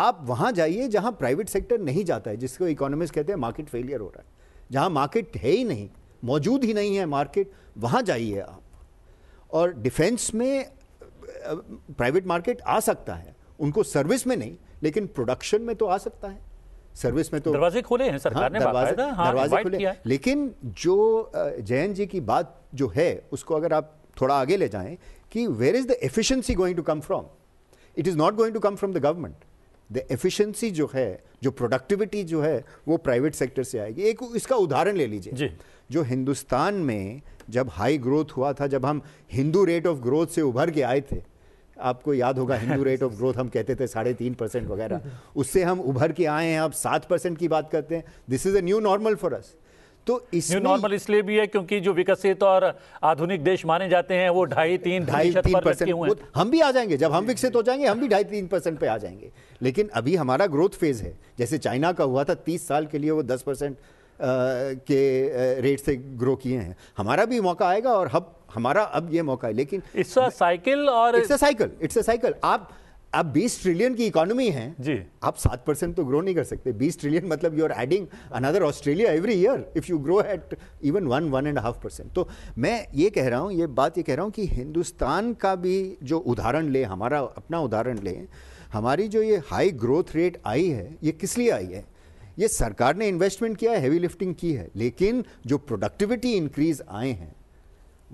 आप वहां जाइए जहां प्राइवेट सेक्टर नहीं जाता है जिसको इकोनॉमिस्ट कहते हैं मार्केट फेलियर हो रहा है जहां मार्केट है ही नहीं मौजूद ही नहीं है मार्केट वहां जाइए आप और डिफेंस में प्राइवेट मार्केट आ सकता है उनको सर्विस में नहीं लेकिन प्रोडक्शन में तो आ सकता है सर्विस में तो दरवाजे खोले हैं सरकार हाँ, ने दरवाजे हाँ, दरवाजे खोले किया। लेकिन जो जयन जी की बात जो है उसको अगर आप थोड़ा आगे ले जाएं कि where is the efficiency going to come from it is not going to come from the government the efficiency जो है जो प्रोडक्टिविटी जो है वो प्राइवेट सेक्टर से आएगी एक इसका उदाहरण ले लीजिए जो हिंदुस्तान में जब हाई ग्रोथ हुआ था जब हम हिंदू रेट ऑफ ग्रोथ से उभर के आए थे आपको याद होगा हिंदू रेट ऑफ ग्रोथ हम कहते थे साढ़े तीन परसेंट वगैरह उससे हम उभर के आए हैं अब सात परसेंट की बात करते हैं this is a new normal for us तो इसमें नॉर्मल इसलिए भी है क्योंकि जो विकसित और आधुनिक देश माने जाते हैं वो ढाई तीन ढाई तीन परसेंट हम भी आ जाएंगे जब हम विकसित हो जाएंगे हम भी ढाई तीन परसेंट पे आ जाएंगे लेकिन अभी हमारा ग्रोथ फेज है जैसे चाइना का हुआ था तीस साल के लिए वो दस परसेंट के रेट से ग्रो किए हैं हमारा भी मौका आएगा और हम हमारा अब ये मौका है लेकिन इट्स साइकिल और इट्स साइकिल इट्स साइकिल आप आप 20 ट्रिलियन की इकोनॉमी है जी आप 7 परसेंट तो ग्रो नहीं कर सकते 20 ट्रिलियन मतलब you are adding another Australia every year if you grow at even one one and half percent तो मैं ये कह रहा हूँ ये बात ये कह रहा हूँ कि हिंदुस्तान का भी जो उदाहरण ले हमारा अपना उदाहरण लें हमारी जो ये हाई ग्रोथ रेट आई है ये किस लिए आई है ये सरकार ने इन्वेस्टमेंट किया है हैवी लिफ्टिंग की है लेकिन जो प्रोडक्टिविटी इंक्रीज आए हैं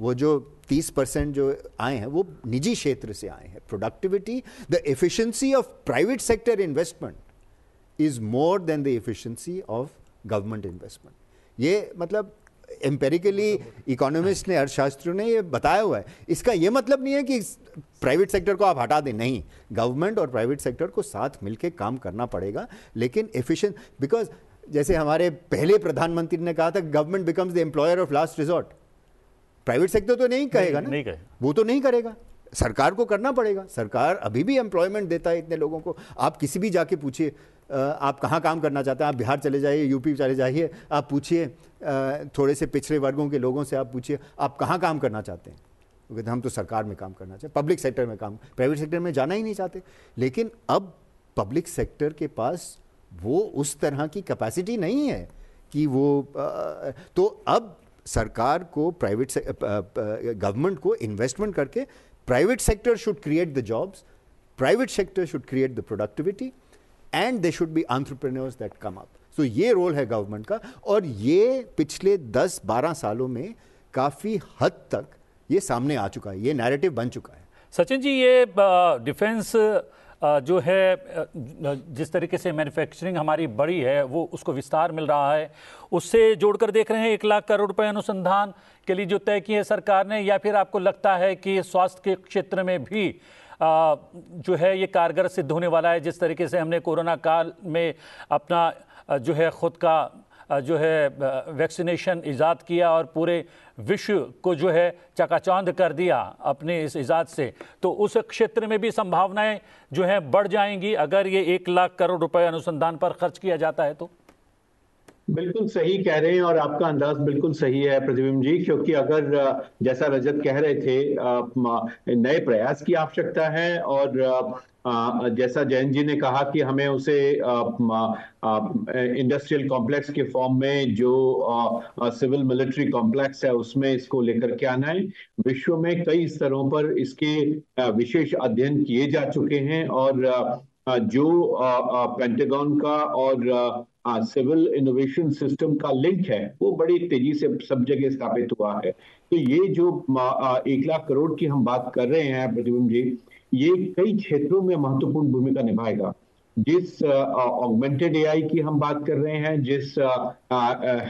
वो जो 30 परसेंट जो आए हैं वो निजी क्षेत्र से आए हैं productivity the efficiency of private sector investment is more than the efficiency of government investment ये मतलब एम्पेरिकली इकोनॉमिस्ट ने अर्थशास्त्रियों ने ये बताया हुआ है इसका ये मतलब नहीं है कि प्राइवेट सेक्टर को आप हटा दें नहीं गवर्नमेंट और प्राइवेट सेक्टर को साथ मिलकर काम करना पड़ेगा लेकिन एफिशिएंट बिकॉज जैसे हमारे पहले प्रधानमंत्री ने कहा था government becomes the employer of last resort private sector तो नहीं कहेगा ना नहीं कहेगा वो तो नहीं करेगा सरकार को करना पड़ेगा सरकार अभी भी एम्प्लॉयमेंट देता है इतने लोगों को आप किसी भी जाके पूछिए आप कहाँ काम करना चाहते हैं आप बिहार चले जाइए यूपी चले जाइए आप पूछिए थोड़े से पिछड़े वर्गों के लोगों से आप पूछिए आप कहाँ काम करना चाहते हैं वो कहते हम तो सरकार में काम करना चाहते पब्लिक सेक्टर में काम प्राइवेट सेक्टर में जाना ही नहीं चाहते लेकिन अब पब्लिक सेक्टर के पास वो उस तरह की कैपेसिटी नहीं है कि वो तो अब सरकार को प्राइवेट गवर्नमेंट को इन्वेस्टमेंट करके private sector should create the jobs private sector should create the productivity and they should be entrepreneurs that come up so ये रोल है गवर्नमेंट का और ये पिछले 10-12 सालों में काफ़ी हद तक ये सामने आ चुका है ये नैरेटिव बन चुका है सचिन जी ये डिफेंस uh, जो है जिस तरीके से मैन्युफैक्चरिंग हमारी बड़ी है वो उसको विस्तार मिल रहा है उससे जोड़कर देख रहे हैं एक लाख करोड़ रुपए अनुसंधान के लिए जो तय किए हैं सरकार ने या फिर आपको लगता है कि स्वास्थ्य के क्षेत्र में भी जो है ये कारगर सिद्ध होने वाला है जिस तरीके से हमने कोरोना काल में अपना जो है ख़ुद का जो है वैक्सीनेशन ईजाद किया और पूरे विश्व को जो है चकाचौंध कर दिया अपने इस ईजाद से तो उस क्षेत्र में भी संभावनाएं जो हैं बढ़ जाएंगी अगर ये एक लाख करोड़ रुपए अनुसंधान पर खर्च किया जाता है तो बिल्कुल सही कह रहे हैं और आपका अंदाज बिल्कुल सही है प्रतिबिंब जी क्योंकि अगर जैसा रजत कह रहे थे नए प्रयास की आवश्यकता है और जैसा जैन जी ने कहा कि हमें उसे इंडस्ट्रियल कॉम्प्लेक्स के फॉर्म में जो सिविल मिलिट्री कॉम्प्लेक्स है उसमें इसको लेकर के आना है विश्व में कई स्तरों पर इसके विशेष अध्ययन किए जा चुके हैं और जो पेंटागन का और सिविल इनोवेशन सिस्टम का लिंक है वो बड़ी तेजी से सब जगह स्थापित हुआ है तो ये जो एक लाख करोड़ की हम बात कर रहे हैं प्रतिबिंब जी ये कई क्षेत्रों में महत्वपूर्ण भूमिका निभाएगा जिस ऑगमेंटेड uh, एआई की हम बात कर रहे हैं जिस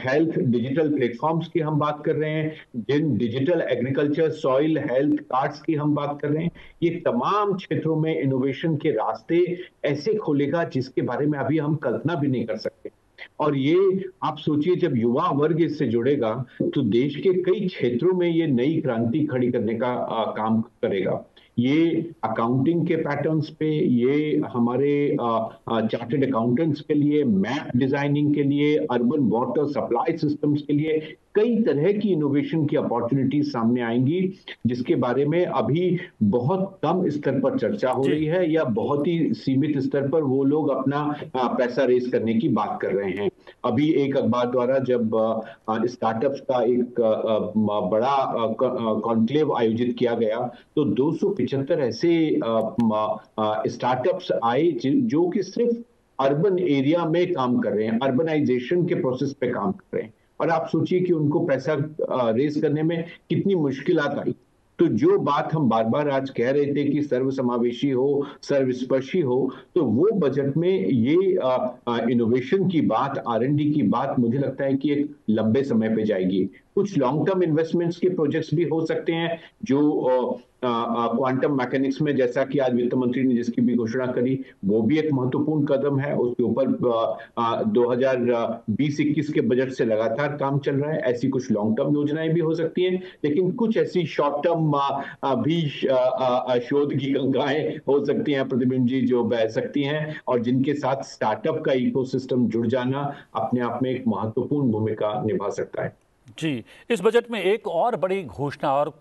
हेल्थ डिजिटल प्लेटफॉर्म्स की हम बात कर रहे हैं जिन digital agriculture soil health cards की हम बात कर रहे हैं ये तमाम क्षेत्रों में इनोवेशन के रास्ते ऐसे खोलेगा जिसके बारे में अभी हम कल्पना भी नहीं कर सकते और ये आप सोचिए जब युवा वर्ग इससे जुड़ेगा तो देश के कई क्षेत्रों में ये नई क्रांति खड़ी करने का आ, काम करेगा ये अकाउंटिंग के पैटर्न्स पे ये हमारे चार्टेड अकाउंटेंट्स के लिए मैप डिजाइनिंग के लिए अर्बन वाटर सप्लाई सिस्टम्स के लिए कई तरह की इनोवेशन की अपॉर्चुनिटीज सामने आएंगी जिसके बारे में अभी बहुत कम स्तर पर चर्चा हो रही है या बहुत ही सीमित स्तर पर वो लोग अपना पैसा रेस करने की बात कर रहे हैं अभी एक अखबार द्वारा जब स्टार्टअप्स का एक बड़ा कॉन्क्लेव आयोजित किया गया तो दो ऐसे स्टार्टअप्स आए जो कि सिर्फ अर्बन एरिया में काम कर रहे हैं अर्बनाइजेशन के प्रोसेस पे काम कर रहे हैं और आप सोचिए कि उनको पैसा रेस करने में कितनी मुश्किल आई तो जो बात हम बार बार आज कह रहे थे कि सर्वसमावेशी हो सर्वस्पर्शी हो तो वो बजट में ये इनोवेशन की बात आर की बात मुझे लगता है कि एक लंबे समय पे जाएगी कुछ लॉन्ग टर्म इन्वेस्टमेंट्स के प्रोजेक्ट्स भी हो सकते हैं जो क्वांटम मैकेनिक्स में जैसा कि आज वित्त मंत्री ने जिसकी भी घोषणा करी वो भी एक महत्वपूर्ण कदम है उसके ऊपर दो हजार के बजट से लगातार काम चल रहा है ऐसी कुछ लॉन्ग टर्म योजनाएं भी हो सकती हैं लेकिन कुछ ऐसी शॉर्ट टर्म भी शोध की गंगाएं हो सकती हैं प्रतिबिंब जी जो बह सकती हैं और जिनके साथ स्टार्टअप का इको जुड़ जाना अपने आप में एक महत्वपूर्ण भूमिका निभा सकता है जी इस बजट में एक और बड़ी घोषणा और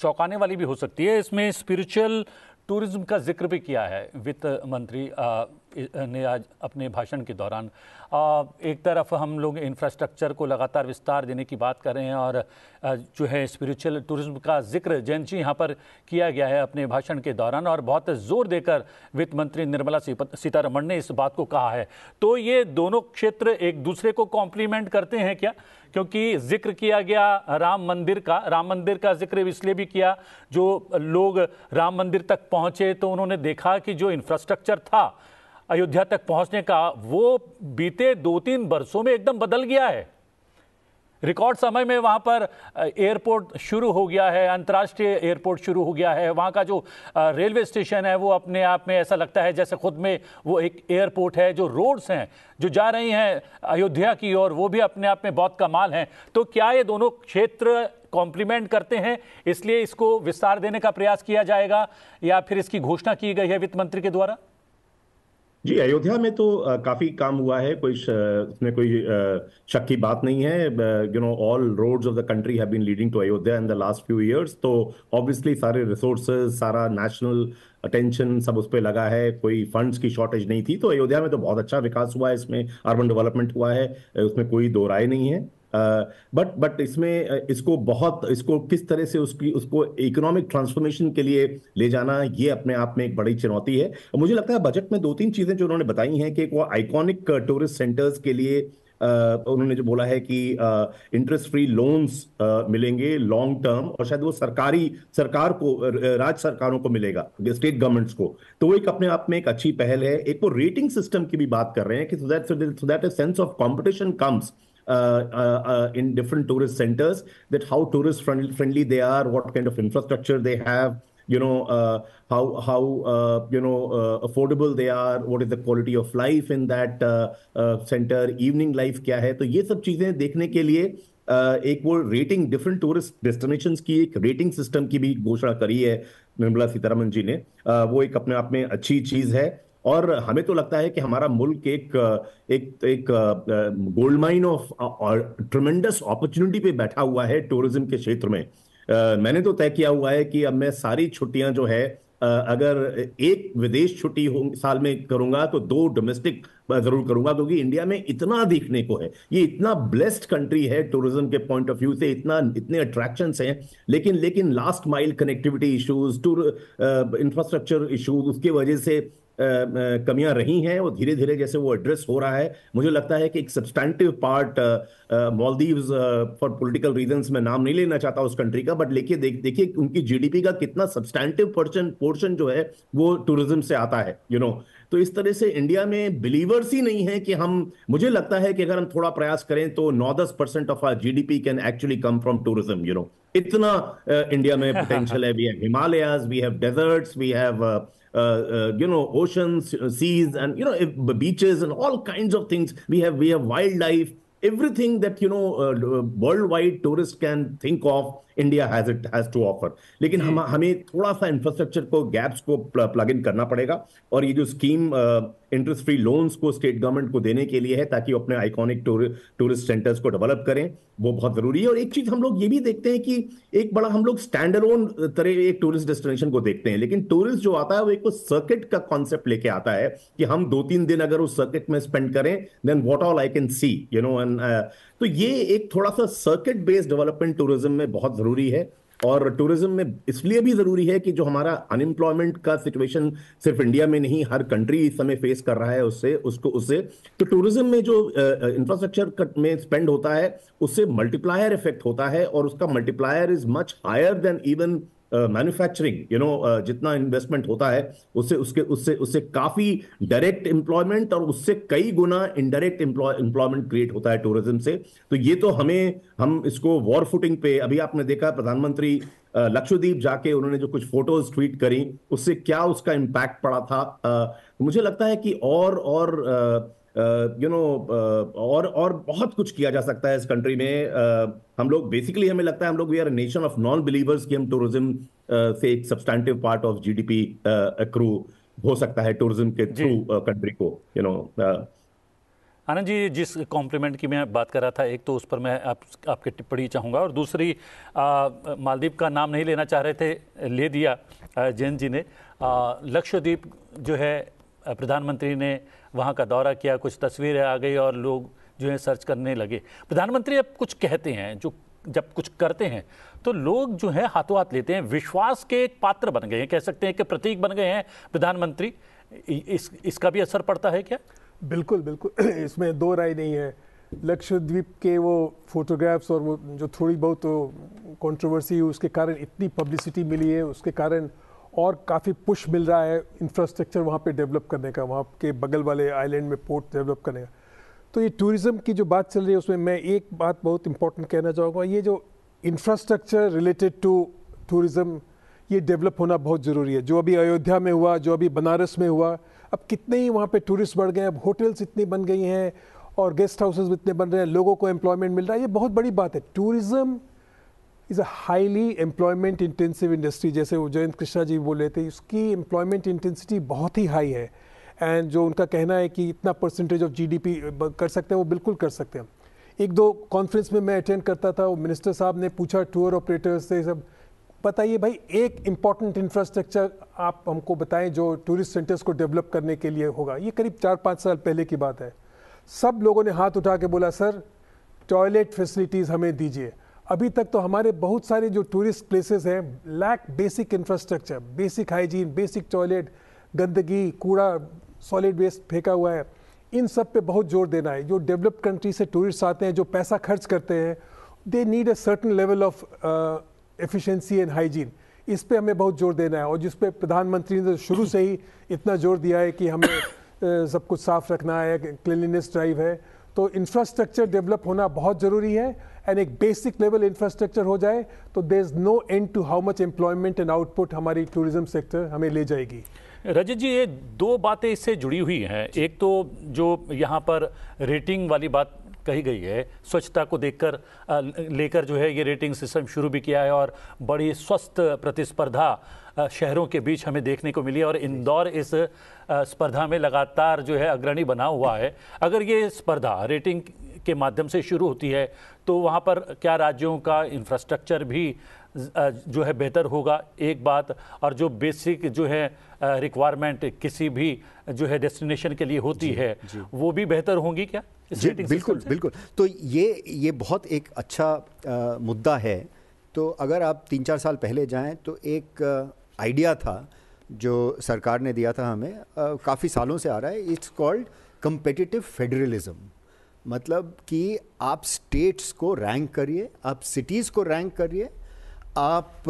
चौंकाने वाली भी हो सकती है इसमें स्पिरिचुअल टूरिज्म का जिक्र भी किया है वित्त मंत्री ने आज अपने भाषण के दौरान एक तरफ हम लोग इंफ्रास्ट्रक्चर को लगातार विस्तार देने की बात कर रहे हैं और जो है स्पिरिचुअल टूरिज्म का जिक्र जैन जी यहाँ पर किया गया है अपने भाषण के दौरान और बहुत जोर देकर वित्त मंत्री निर्मला सीतारमण ने इस बात को कहा है तो ये दोनों क्षेत्र एक दूसरे को कॉम्प्लीमेंट करते हैं क्या क्योंकि जिक्र किया गया राम मंदिर का राम मंदिर का जिक्र इसलिए भी किया जो लोग राम मंदिर तक पहुंचे तो उन्होंने देखा कि जो इंफ्रास्ट्रक्चर था अयोध्या तक पहुंचने का वो बीते दो तीन बरसों में एकदम बदल गया है रिकॉर्ड समय में वहाँ पर एयरपोर्ट शुरू हो गया है अंतर्राष्ट्रीय एयरपोर्ट शुरू हो गया है वहाँ का जो रेलवे स्टेशन है वो अपने आप में ऐसा लगता है जैसे खुद में वो एक एयरपोर्ट है जो रोड्स हैं जो जा रही हैं अयोध्या की ओर वो भी अपने आप में बहुत कमाल हैं तो क्या ये दोनों क्षेत्र कॉम्प्लीमेंट करते हैं इसलिए इसको विस्तार देने का प्रयास किया जाएगा या फिर इसकी घोषणा की गई है वित्त मंत्री के द्वारा जी अयोध्या में तो काफ़ी काम हुआ है कोई उसमें कोई शक की बात नहीं है you know all roads of the country have been leading to Ayodhya in the last few years तो ऑब्वियसली सारे रिसोर्सेज सारा नेशनल अटेंशन सब उस पर लगा है कोई फंड्स की शॉर्टेज नहीं थी तो अयोध्या में तो बहुत अच्छा विकास हुआ है इसमें अर्बन डेवलपमेंट हुआ है उसमें कोई दो राय नहीं है बट बट इसमें इसको बहुत इसको किस तरह से उसकी उसको इकोनॉमिक ट्रांसफॉर्मेशन के लिए ले जाना ये अपने आप में एक बड़ी चुनौती है मुझे लगता है बजट में दो तीन चीज़ें जो उन्होंने बताई हैं कि वो आइकॉनिक टूरिस्ट सेंटर्स के लिए Uh, उन्होंने जो बोला है कि इंटरेस्ट फ्री लोन्स मिलेंगे लॉन्ग टर्म और शायद वो सरकारी सरकार को राज्य सरकारों को मिलेगा स्टेट गवर्नमेंट्स को तो वो एक अपने आप में एक अच्छी पहल है एक वो रेटिंग सिस्टम की भी बात कर रहे हैं कि so that so that a sense of competition comes uh, in different tourist centers, that how tourist-friendly they are, what kind of infrastructure they have, you know, uh, how how uh, you know uh, affordable they are, what is the quality of life in that uh, uh, center, evening life kya hai to ye sab cheeze dekhne ke liye Uh, एक वो rating different tourist destinations की एक rating system की भी घोषणा करी है निर्मला सीतारमन जी ने, वो एक अपने आप में अच्छी चीज है और हमें तो लगता है कि हमारा मुल्क एक एक एक gold mine of tremendous opportunity पे बैठा हुआ है टूरिज्म के क्षेत्र में मैंने तो तय किया हुआ है कि अब मैं सारी छुट्टियां जो है अगर एक विदेश छुट्टी साल में करूंगा तो दो डोमेस्टिक जरूर करूंगा क्योंकि इंडिया में इतना देखने को है ये इतना ब्लेस्ड कंट्री है टूरिज्म के पॉइंट ऑफ व्यू से इतना इतने अट्रैक्शन हैं लेकिन लेकिन last mile connectivity issues tour infrastructure issues उसके वजह से कमियां रही हैं और धीरे धीरे जैसे वो एड्रेस हो रहा है मुझे लगता है कि एक substantive part Maldives for political reason में नाम नहीं लेना चाहता उस कंट्री का बट लेके देख देखिए उनकी जी का कितना सब्सटैंटिव पोर्शन पोर्शन जो है वो टूरिज्म से आता है यू you नो know? तो इस तरह से इंडिया में बिलीवर्स ही नहीं है कि हम मुझे लगता है कि अगर हम थोड़ा प्रयास करें तो नौ दस percent of our GDP can actually come from tourism you know इतना इंडिया में पोटेंशियल है we have Himalayas we have deserts we have Uh, uh, you know, oceans, uh, seas, and, you know, beaches and all kinds of things. We have, we have wildlife, everything that, you know, worldwide tourists can think of. India has it has to offer. लेकिन हम हमें थोड़ा सा infrastructure को gaps को plug in करना पड़ेगा और ये uh, इंटरेस्ट फ्री लोन्स को स्टेट गवर्नमेंट को देने के लिए है ताकि वो अपने आइकॉनिक टूरिस्ट सेंटर्स को डेवलप करें वो बहुत जरूरी है और एक चीज हम लोग ये भी देखते हैं कि एक बड़ा हम लोग स्टैंड ओन तरह एक टूरिस्ट डेस्टिनेशन को देखते हैं लेकिन टूरिस्ट जो आता है वो एक सर्किट का कॉन्सेप्ट लेके आता है कि हम दो तीन दिन अगर उस सर्किट में स्पेंड करें then what all I can see you know and तो ये एक थोड़ा सा सर्किट बेस्ड डेवलपमेंट टूरिज्म में बहुत जरूरी है और टूरिज्म में इसलिए भी ज़रूरी है कि जो हमारा अनएम्प्लॉयमेंट का सिचुएशन सिर्फ इंडिया में नहीं हर कंट्री इस समय फेस कर रहा है उससे उसको उससे तो टूरिज्म में जो इंफ्रास्ट्रक्चर में स्पेंड होता है उससे मल्टीप्लायर इफेक्ट होता है और उसका multiplier is much higher than even manufacturing you know जितना इन्वेस्टमेंट होता है उससे उसके उससे उससे काफी डायरेक्ट एम्प्लॉयमेंट और उससे कई गुना इनडायरेक्ट एम्प्लॉयमेंट क्रिएट होता है टूरिज्म से तो ये तो हमें हम इसको वॉर फुटिंग पे अभी आपने देखा प्रधानमंत्री लक्षद्वीप जाके उन्होंने जो कुछ फोटोज ट्वीट करी उससे क्या उसका इम्पैक्ट पड़ा था आ, मुझे लगता है कि और और यू नो और और बहुत कुछ किया जा सकता है इस कंट्री में uh, हम लोग बेसिकली हमें लगता है हम लोग we are nation of non believers की हम टूरिज्म uh, से एक substantive part of G D हो सकता है टूरिज्म के थ्रू कंट्री uh, को you you know know, uh, Anand ji जिस कॉम्प्लीमेंट की मैं बात कर रहा था एक तो उस पर मैं आप आपकी टिप्पणी चाहूँगा और दूसरी मालदीप का नाम नहीं लेना चाह रहे थे ले दिया जैन जी ने लक्षद्वीप जो है प्रधानमंत्री ने वहाँ का दौरा किया कुछ तस्वीरें आ गई और लोग जो है सर्च करने लगे प्रधानमंत्री अब कुछ कहते हैं जो जब कुछ करते हैं तो लोग जो है हाथों हाथ लेते हैं विश्वास के एक पात्र बन गए हैं कह सकते हैं कि प्रतीक बन गए हैं प्रधानमंत्री इस इसका भी असर पड़ता है क्या बिल्कुल बिल्कुल इसमें दो राय नहीं है लक्षद्वीप के वो फोटोग्राफ्स और वो जो थोड़ी बहुत कंट्रोवर्सी उसके कारण इतनी पब्लिसिटी मिली है उसके कारण और काफ़ी पुश मिल रहा है इंफ्रास्ट्रक्चर वहाँ पे डेवलप करने का वहाँ के बगल वाले आइलैंड में पोर्ट डेवलप करने का तो ये टूरिज़्म की जो बात चल रही है उसमें मैं एक बात बहुत इंपॉर्टेंट कहना चाहूँगा ये जो इंफ्रास्ट्रक्चर रिलेटेड टू टूरिज़्म ये डेवलप होना बहुत ज़रूरी है जो अभी अयोध्या में हुआ जो अभी बनारस में हुआ अब कितने ही वहाँ पर टूरिस्ट बढ़ गए अब होटल्स इतनी बन गई हैं और गेस्ट हाउसेज इतने बन रहे हैं लोगों को एम्प्लॉयमेंट मिल रहा है ये बहुत बड़ी बात है tourism is a highly employment intensive industry जैसे जयंत कृष्णा जी बोले थे उसकी एम्प्लॉयमेंट इंटेंसिटी बहुत ही हाई है एंड जो उनका कहना है कि इतना परसेंटेज ऑफ जीडीपी कर सकते हैं वो बिल्कुल कर सकते हैं एक दो कॉन्फ्रेंस में मैं अटेंड करता था वो मिनिस्टर साहब ने पूछा टूर ऑपरेटर से सब बताइए भाई एक इम्पॉर्टेंट इंफ्रास्ट्रक्चर आप हमको बताएं जो टूरिस्ट सेंटर्स को डेवलप करने के लिए होगा ये करीब चार पाँच साल पहले की बात है सब लोगों ने हाथ उठा के बोला सर टॉयलेट फैसिलिटीज़ हमें दीजिए अभी तक तो हमारे बहुत सारे जो टूरिस्ट प्लेसेस हैं lack basic infrastructure basic hygiene basic toilet गंदगी कूड़ा सॉलिड वेस्ट फेंका हुआ है इन सब पे बहुत जोर देना है जो डेवलप्ड कंट्री से टूरिस्ट आते हैं जो पैसा खर्च करते हैं they need a certain level of efficiency and hygiene इस पर हमें बहुत जोर देना है और जिस पर प्रधानमंत्री ने तो शुरू से ही इतना जोर दिया है कि हमें uh, सब कुछ साफ रखना है क्लिनलीनेस ड्राइव है तो इंफ्रास्ट्रक्चर डेवलप होना बहुत ज़रूरी है एंड एक बेसिक लेवल इंफ्रास्ट्रक्चर हो जाए तो there is no end to how much employment and output हमारी टूरिज्म सेक्टर हमें ले जाएगी रजत जी ये दो बातें इससे जुड़ी हुई हैं एक तो जो यहाँ पर रेटिंग वाली बात कही गई है स्वच्छता को देखकर लेकर जो है ये रेटिंग सिस्टम शुरू भी किया है और बड़ी स्वस्थ प्रतिस्पर्धा शहरों के बीच हमें देखने को मिली और इंदौर इस स्पर्धा में लगातार जो है अग्रणी बना हुआ है अगर ये स्पर्धा रेटिंग के माध्यम से शुरू होती है तो वहाँ पर क्या राज्यों का इंफ्रास्ट्रक्चर भी जो है बेहतर होगा एक बात और जो बेसिक जो है रिक्वायरमेंट किसी भी जो है डेस्टिनेशन के लिए होती जी, है जी। वो भी बेहतर होंगी क्या जी बिल्कुल बिल्कुल तो ये ये बहुत एक अच्छा आ, मुद्दा है तो अगर आप तीन चार साल पहले जाएं तो एक आइडिया था जो सरकार ने दिया था हमें काफ़ी सालों से आ रहा है इट्स कॉल्ड कंपेटिटिव फेडरलिज्म मतलब कि आप स्टेट्स को रैंक करिए आप सिटीज़ को रैंक करिए आप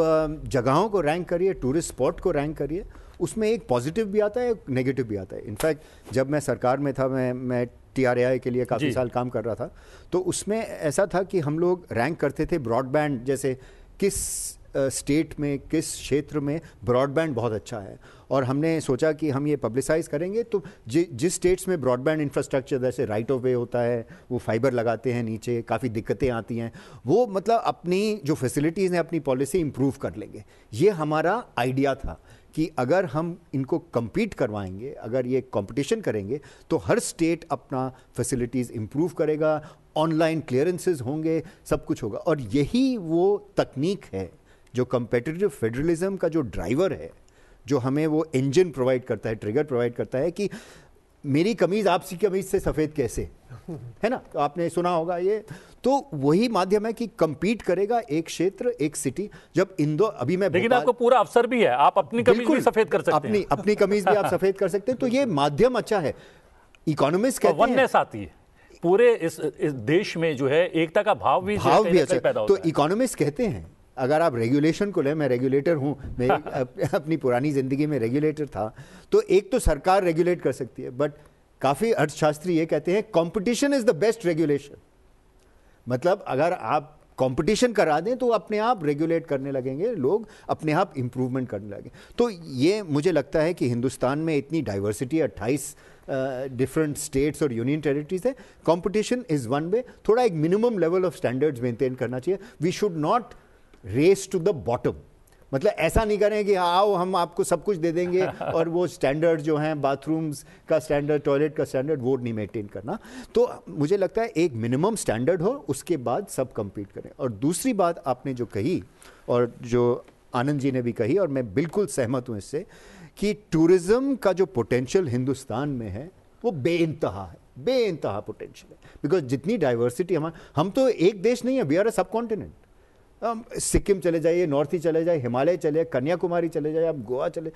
जगहों को रैंक करिए टूरिस्ट स्पॉट को रैंक करिए उसमें एक पॉजिटिव भी आता है एक नेगेटिव भी आता है इनफैक्ट जब मैं सरकार में था मैं मैं टी के लिए काफ़ी साल काम कर रहा था तो उसमें ऐसा था कि हम लोग रैंक करते थे ब्रॉडबैंड जैसे किस स्टेट में किस क्षेत्र में ब्रॉडबैंड बहुत अच्छा है और हमने सोचा कि हम ये पब्लिसाइज करेंगे तो जि, जिस स्टेट्स में ब्रॉडबैंड इंफ्रास्ट्रक्चर जैसे राइट ऑफ वे होता है वो फाइबर लगाते हैं नीचे काफ़ी दिक्कतें आती हैं वो मतलब अपनी जो फैसिलिटीज़ हैं अपनी पॉलिसी इम्प्रूव कर लेंगे ये हमारा आइडिया था कि अगर हम इनको कम्पीट करवाएंगे अगर ये कॉम्पिटिशन करेंगे तो हर स्टेट अपना फैसिलिटीज़ इम्प्रूव करेगा ऑनलाइन क्लियरेंसेज होंगे सब कुछ होगा और यही वो तकनीक है जो कंपेटिटिव फेडरलिज्म का जो ड्राइवर है जो हमें वो इंजन प्रोवाइड करता है ट्रिगर प्रोवाइड करता है कि मेरी कमीज़ आपसी कमीज़ से सफ़ेद कैसे है ना तो आपने सुना होगा ये तो वही माध्यम है कि कंपीट करेगा एक क्षेत्र एक सिटी जब इंदौर अभी मैं लेकिन आपको पूरा अवसर भी है आप अपनी कमीज भी सफ़ेद कर सकते अपनी हैं अपनी कमीज भी आप सफ़ेद कर सकते हैं तो ये माध्यम अच्छा है इकोनॉमिक्स कहते हैं आती पूरे इस, इस देश में जो है एकता का भाव भी भाव भी अच्छा तो इकोनॉमिस्ट कहते हैं अगर आप रेगुलेशन को लें मैं रेगुलेटर हूँ मैं अपनी पुरानी ज़िंदगी में रेगुलेटर था तो एक तो सरकार रेगुलेट कर सकती है बट काफ़ी अर्थशास्त्री ये कहते हैं competition is the best regulation मतलब अगर आप कंपटीशन करा दें तो अपने आप रेगुलेट करने लगेंगे लोग अपने आप इम्प्रूवमेंट करने लगेंगे तो ये मुझे लगता है कि हिंदुस्तान में इतनी डाइवर्सिटी अट्ठाईस डिफरेंट स्टेट्स और यूनियन टेरिटरीज है कंपटीशन इज़ वन वे थोड़ा एक minimum level of standards maintain करना चाहिए we should not race to the bottom मतलब ऐसा नहीं करें कि आओ हम आपको सब कुछ दे देंगे और वो स्टैंडर्ड जो हैं बाथरूम्स का स्टैंडर्ड टॉयलेट का स्टैंडर्ड वो नहीं मेंटेन करना तो मुझे लगता है एक मिनिमम स्टैंडर्ड हो उसके बाद सब कम्पीट करें और दूसरी बात आपने जो कही और जो आनंद जी ने भी कही और मैं बिल्कुल सहमत हूँ इससे कि टूरिज़्म का जो पोटेंशियल हिंदुस्तान में है वो बे है बे पोटेंशियल है बिकॉज जितनी डाइवर्सिटी हमारे हम तो एक देश नहीं है वी आर अ सब कॉन्टिनेंट सिक्किम चले जाइए नॉर्थ ही चले जाइए हिमालय चले कन्याकुमारी चले जाइए आप गोवा चले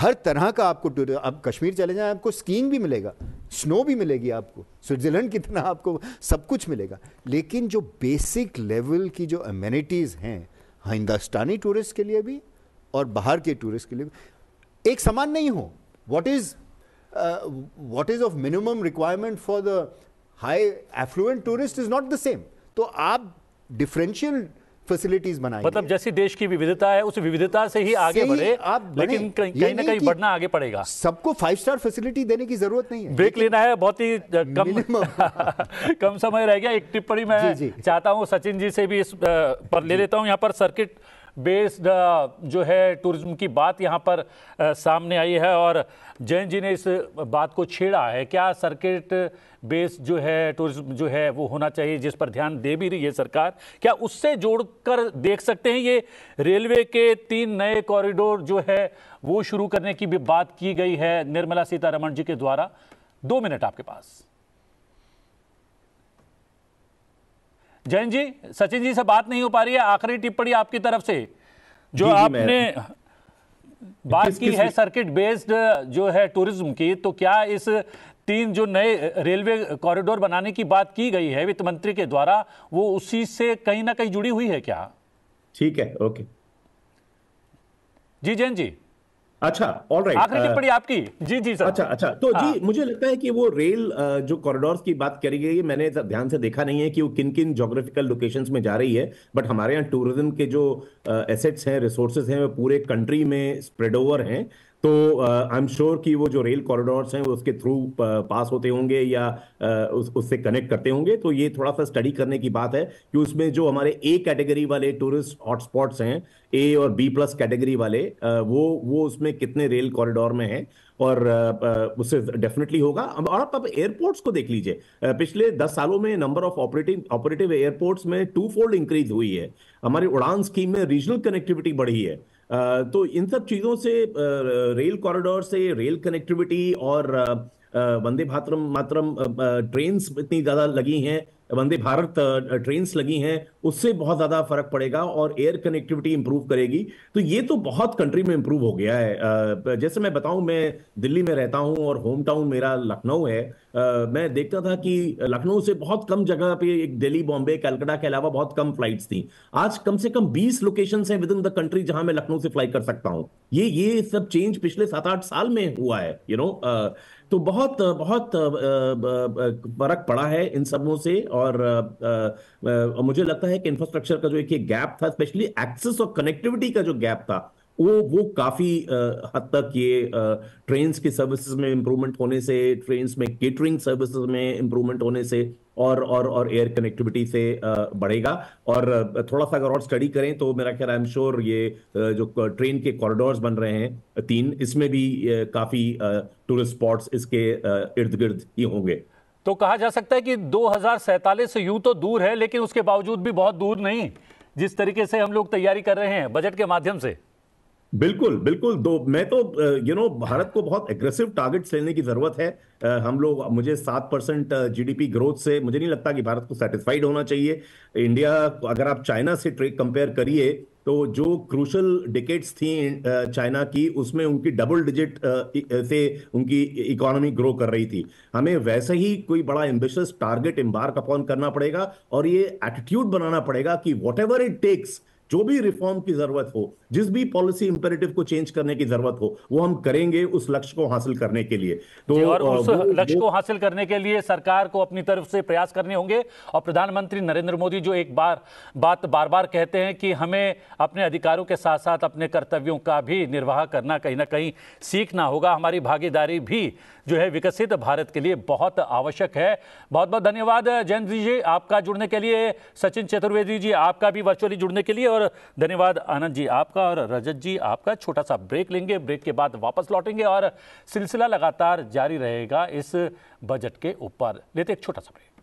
हर तरह का आपको टूर आप कश्मीर चले जाएं आपको स्कीइंग भी मिलेगा स्नो भी मिलेगी आपको स्विट्ज़रलैंड की तरह आपको सब कुछ मिलेगा लेकिन जो बेसिक लेवल की जो अम्यूनिटीज़ हैं हिंदुस्तानी टूरिस्ट के लिए भी और बाहर के टूरिस्ट के लिए भी एक समान नहीं हो what is what is of minimum requirement for the high affluent tourist is not the same तो आप डिफरेंशियल फैसिलिटीज बनाई मतलब जैसी देश की विविधता है उस विविधता से ही आगे से बढ़े आप लेकिन कहीं ना कहीं बढ़ना आगे पड़ेगा सबको फाइव स्टार फैसिलिटी देने की जरूरत नहीं है ब्रेक लेना है बहुत ही कम कम समय रह गया एक टिप्पणी मैं चाहता हूँ सचिन जी से भी इस पर ले लेता हूँ यहाँ पर सर्किट बेस्ड uh, जो है टूरिज्म की बात यहाँ पर uh, सामने आई है और जैन जी ने इस uh, बात को छेड़ा है क्या सर्किट बेस्ड जो है टूरिज्म जो है वो होना चाहिए जिस पर ध्यान दे भी रही है सरकार क्या उससे जोड़कर देख सकते हैं ये रेलवे के तीन नए कॉरिडोर जो है वो शुरू करने की भी बात की गई है निर्मला सीतारमण जी के द्वारा दो मिनट आपके पास जैन जी सचिन जी से बात नहीं हो पा रही है आखिरी टिप्पणी आपकी तरफ से जो जी आपने जी बात की है सर्किट बेस्ड जो है टूरिज्म की तो क्या इस तीन जो नए रेलवे कॉरिडोर बनाने की बात की गई है वित्त मंत्री के द्वारा वो उसी से कहीं ना कहीं जुड़ी हुई है क्या ठीक है ओके जी जैन जी अच्छा ऑल राइट आखिरी uh, टिप्पणी आपकी जी जी सर अच्छा अच्छा तो हाँ. जी मुझे लगता है कि वो रेल uh, जो कॉरिडोर की बात करी गई मैंने ध्यान से देखा नहीं है कि वो किन किन जोग्राफिकल लोकेशन में जा रही है बट हमारे यहाँ टूरिज्म के जो एसेट्स uh, हैं रिसोर्सेज हैं वो पूरे कंट्री में स्प्रेड ओवर हैं तो आई एम श्योर कि वो जो रेल कॉरिडोर्स हैं उसके थ्रू पास होते होंगे या uh, उस, उससे कनेक्ट करते होंगे तो ये थोड़ा सा स्टडी करने की बात है कि उसमें जो हमारे ए कैटेगरी वाले टूरिस्ट हॉटस्पॉट्स हैं ए और बी प्लस कैटेगरी वाले वो वो उसमें कितने रेल कॉरिडोर में हैं और उससे डेफिनेटली होगा और आप, एयरपोर्ट्स को देख लीजिए पिछले दस सालों में number of operative operative airports में टू फोल्ड इंक्रीज हुई है हमारी उड़ान स्कीम में रीजनल कनेक्टिविटी बढ़ी है तो इन सब चीज़ों से रेल कॉरिडोर से रेल कनेक्टिविटी और वंदे भातरम मातरम ट्रेन इतनी ज़्यादा लगी हैं वंदे भारत ट्रेन लगी हैं उससे बहुत ज़्यादा फर्क पड़ेगा और एयर कनेक्टिविटी इंप्रूव करेगी तो ये तो बहुत कंट्री में इंप्रूव हो गया है जैसे मैं बताऊं मैं दिल्ली में रहता हूं और होम टाउन मेरा लखनऊ है मैं देखता था कि लखनऊ से बहुत कम जगह पे एक दिल्ली बॉम्बे कैलकाटा के अलावा बहुत कम फ्लाइट्स थी आज कम से कम बीस लोकेशन है विद इन द कंट्री जहां मैं लखनऊ से फ्लाई कर सकता हूँ ये ये सब चेंज पिछले सात आठ साल में हुआ है यू you नो know, तो बहुत बहुत फर्क पड़ा है इन सबों से और मुझे लगता है कि इंफ्रास्ट्रक्चर का जो एक गैप था स्पेशली एक्सेस और कनेक्टिविटी का जो गैप था वो वो काफ़ी हद तक ये ट्रेन की सर्विसेज में इंप्रूवमेंट होने से ट्रेन में केटरिंग सर्विसेज में इंप्रूवमेंट होने से और और और एयर कनेक्टिविटी से बढ़ेगा और थोड़ा सा अगर और स्टडी करें तो मेरा ख्याल आई एम श्योर ये जो ट्रेन के कॉरिडोर्स बन रहे हैं तीन इसमें भी काफ़ी टूरिस्ट स्पॉट्स इसके इर्द गिर्द ही होंगे तो कहा जा सकता है कि दो से यूं तो दूर है लेकिन उसके बावजूद भी बहुत दूर नहीं जिस तरीके से हम लोग तैयारी कर रहे हैं बजट के माध्यम से बिल्कुल बिल्कुल दो मैं तो यू नो भारत को बहुत एग्रेसिव टारगेट्स लेने की जरूरत है हम लोग मुझे सात परसेंट जी ग्रोथ से मुझे नहीं लगता कि भारत को सेटिस्फाइड होना चाहिए इंडिया अगर आप चाइना से ट्रेड कंपेयर करिए तो जो क्रूशल डिकेट्स थी चाइना की उसमें उनकी डबल डिजिट से उनकी इकोनॉमी ग्रो कर रही थी हमें वैसे ही कोई बड़ा एम्बिशियस टारगेट इम्बार्क अपॉन करना पड़ेगा और ये एटीट्यूड बनाना पड़ेगा कि वॉट इट टेक्स जो भी रिफॉर्म की जरूरत हो जिस भी पॉलिसी इंपेरेटिव को चेंज करने की जरूरत हो वो हम करेंगे उस लक्ष्य को हासिल करने के लिए तो और उस लक्ष्य को हासिल करने के लिए सरकार को अपनी तरफ से प्रयास करने होंगे और प्रधानमंत्री नरेंद्र मोदी जो एक बार बात बार बार कहते हैं कि हमें अपने अधिकारों के साथ साथ अपने कर्तव्यों का भी निर्वाह करना कहीं ना कहीं सीखना होगा हमारी भागीदारी भी जो है विकसित भारत के लिए बहुत आवश्यक है बहुत बहुत धन्यवाद जयंत जी आपका जुड़ने के लिए सचिन चतुर्वेदी जी आपका भी वर्चुअली जुड़ने के लिए और धन्यवाद आनंद जी आपका आपका और रजत जी आपका छोटा सा ब्रेक लेंगे ब्रेक के बाद वापस लौटेंगे और सिलसिला लगातार जारी रहेगा इस बजट के ऊपर लेते एक छोटा सा ब्रेक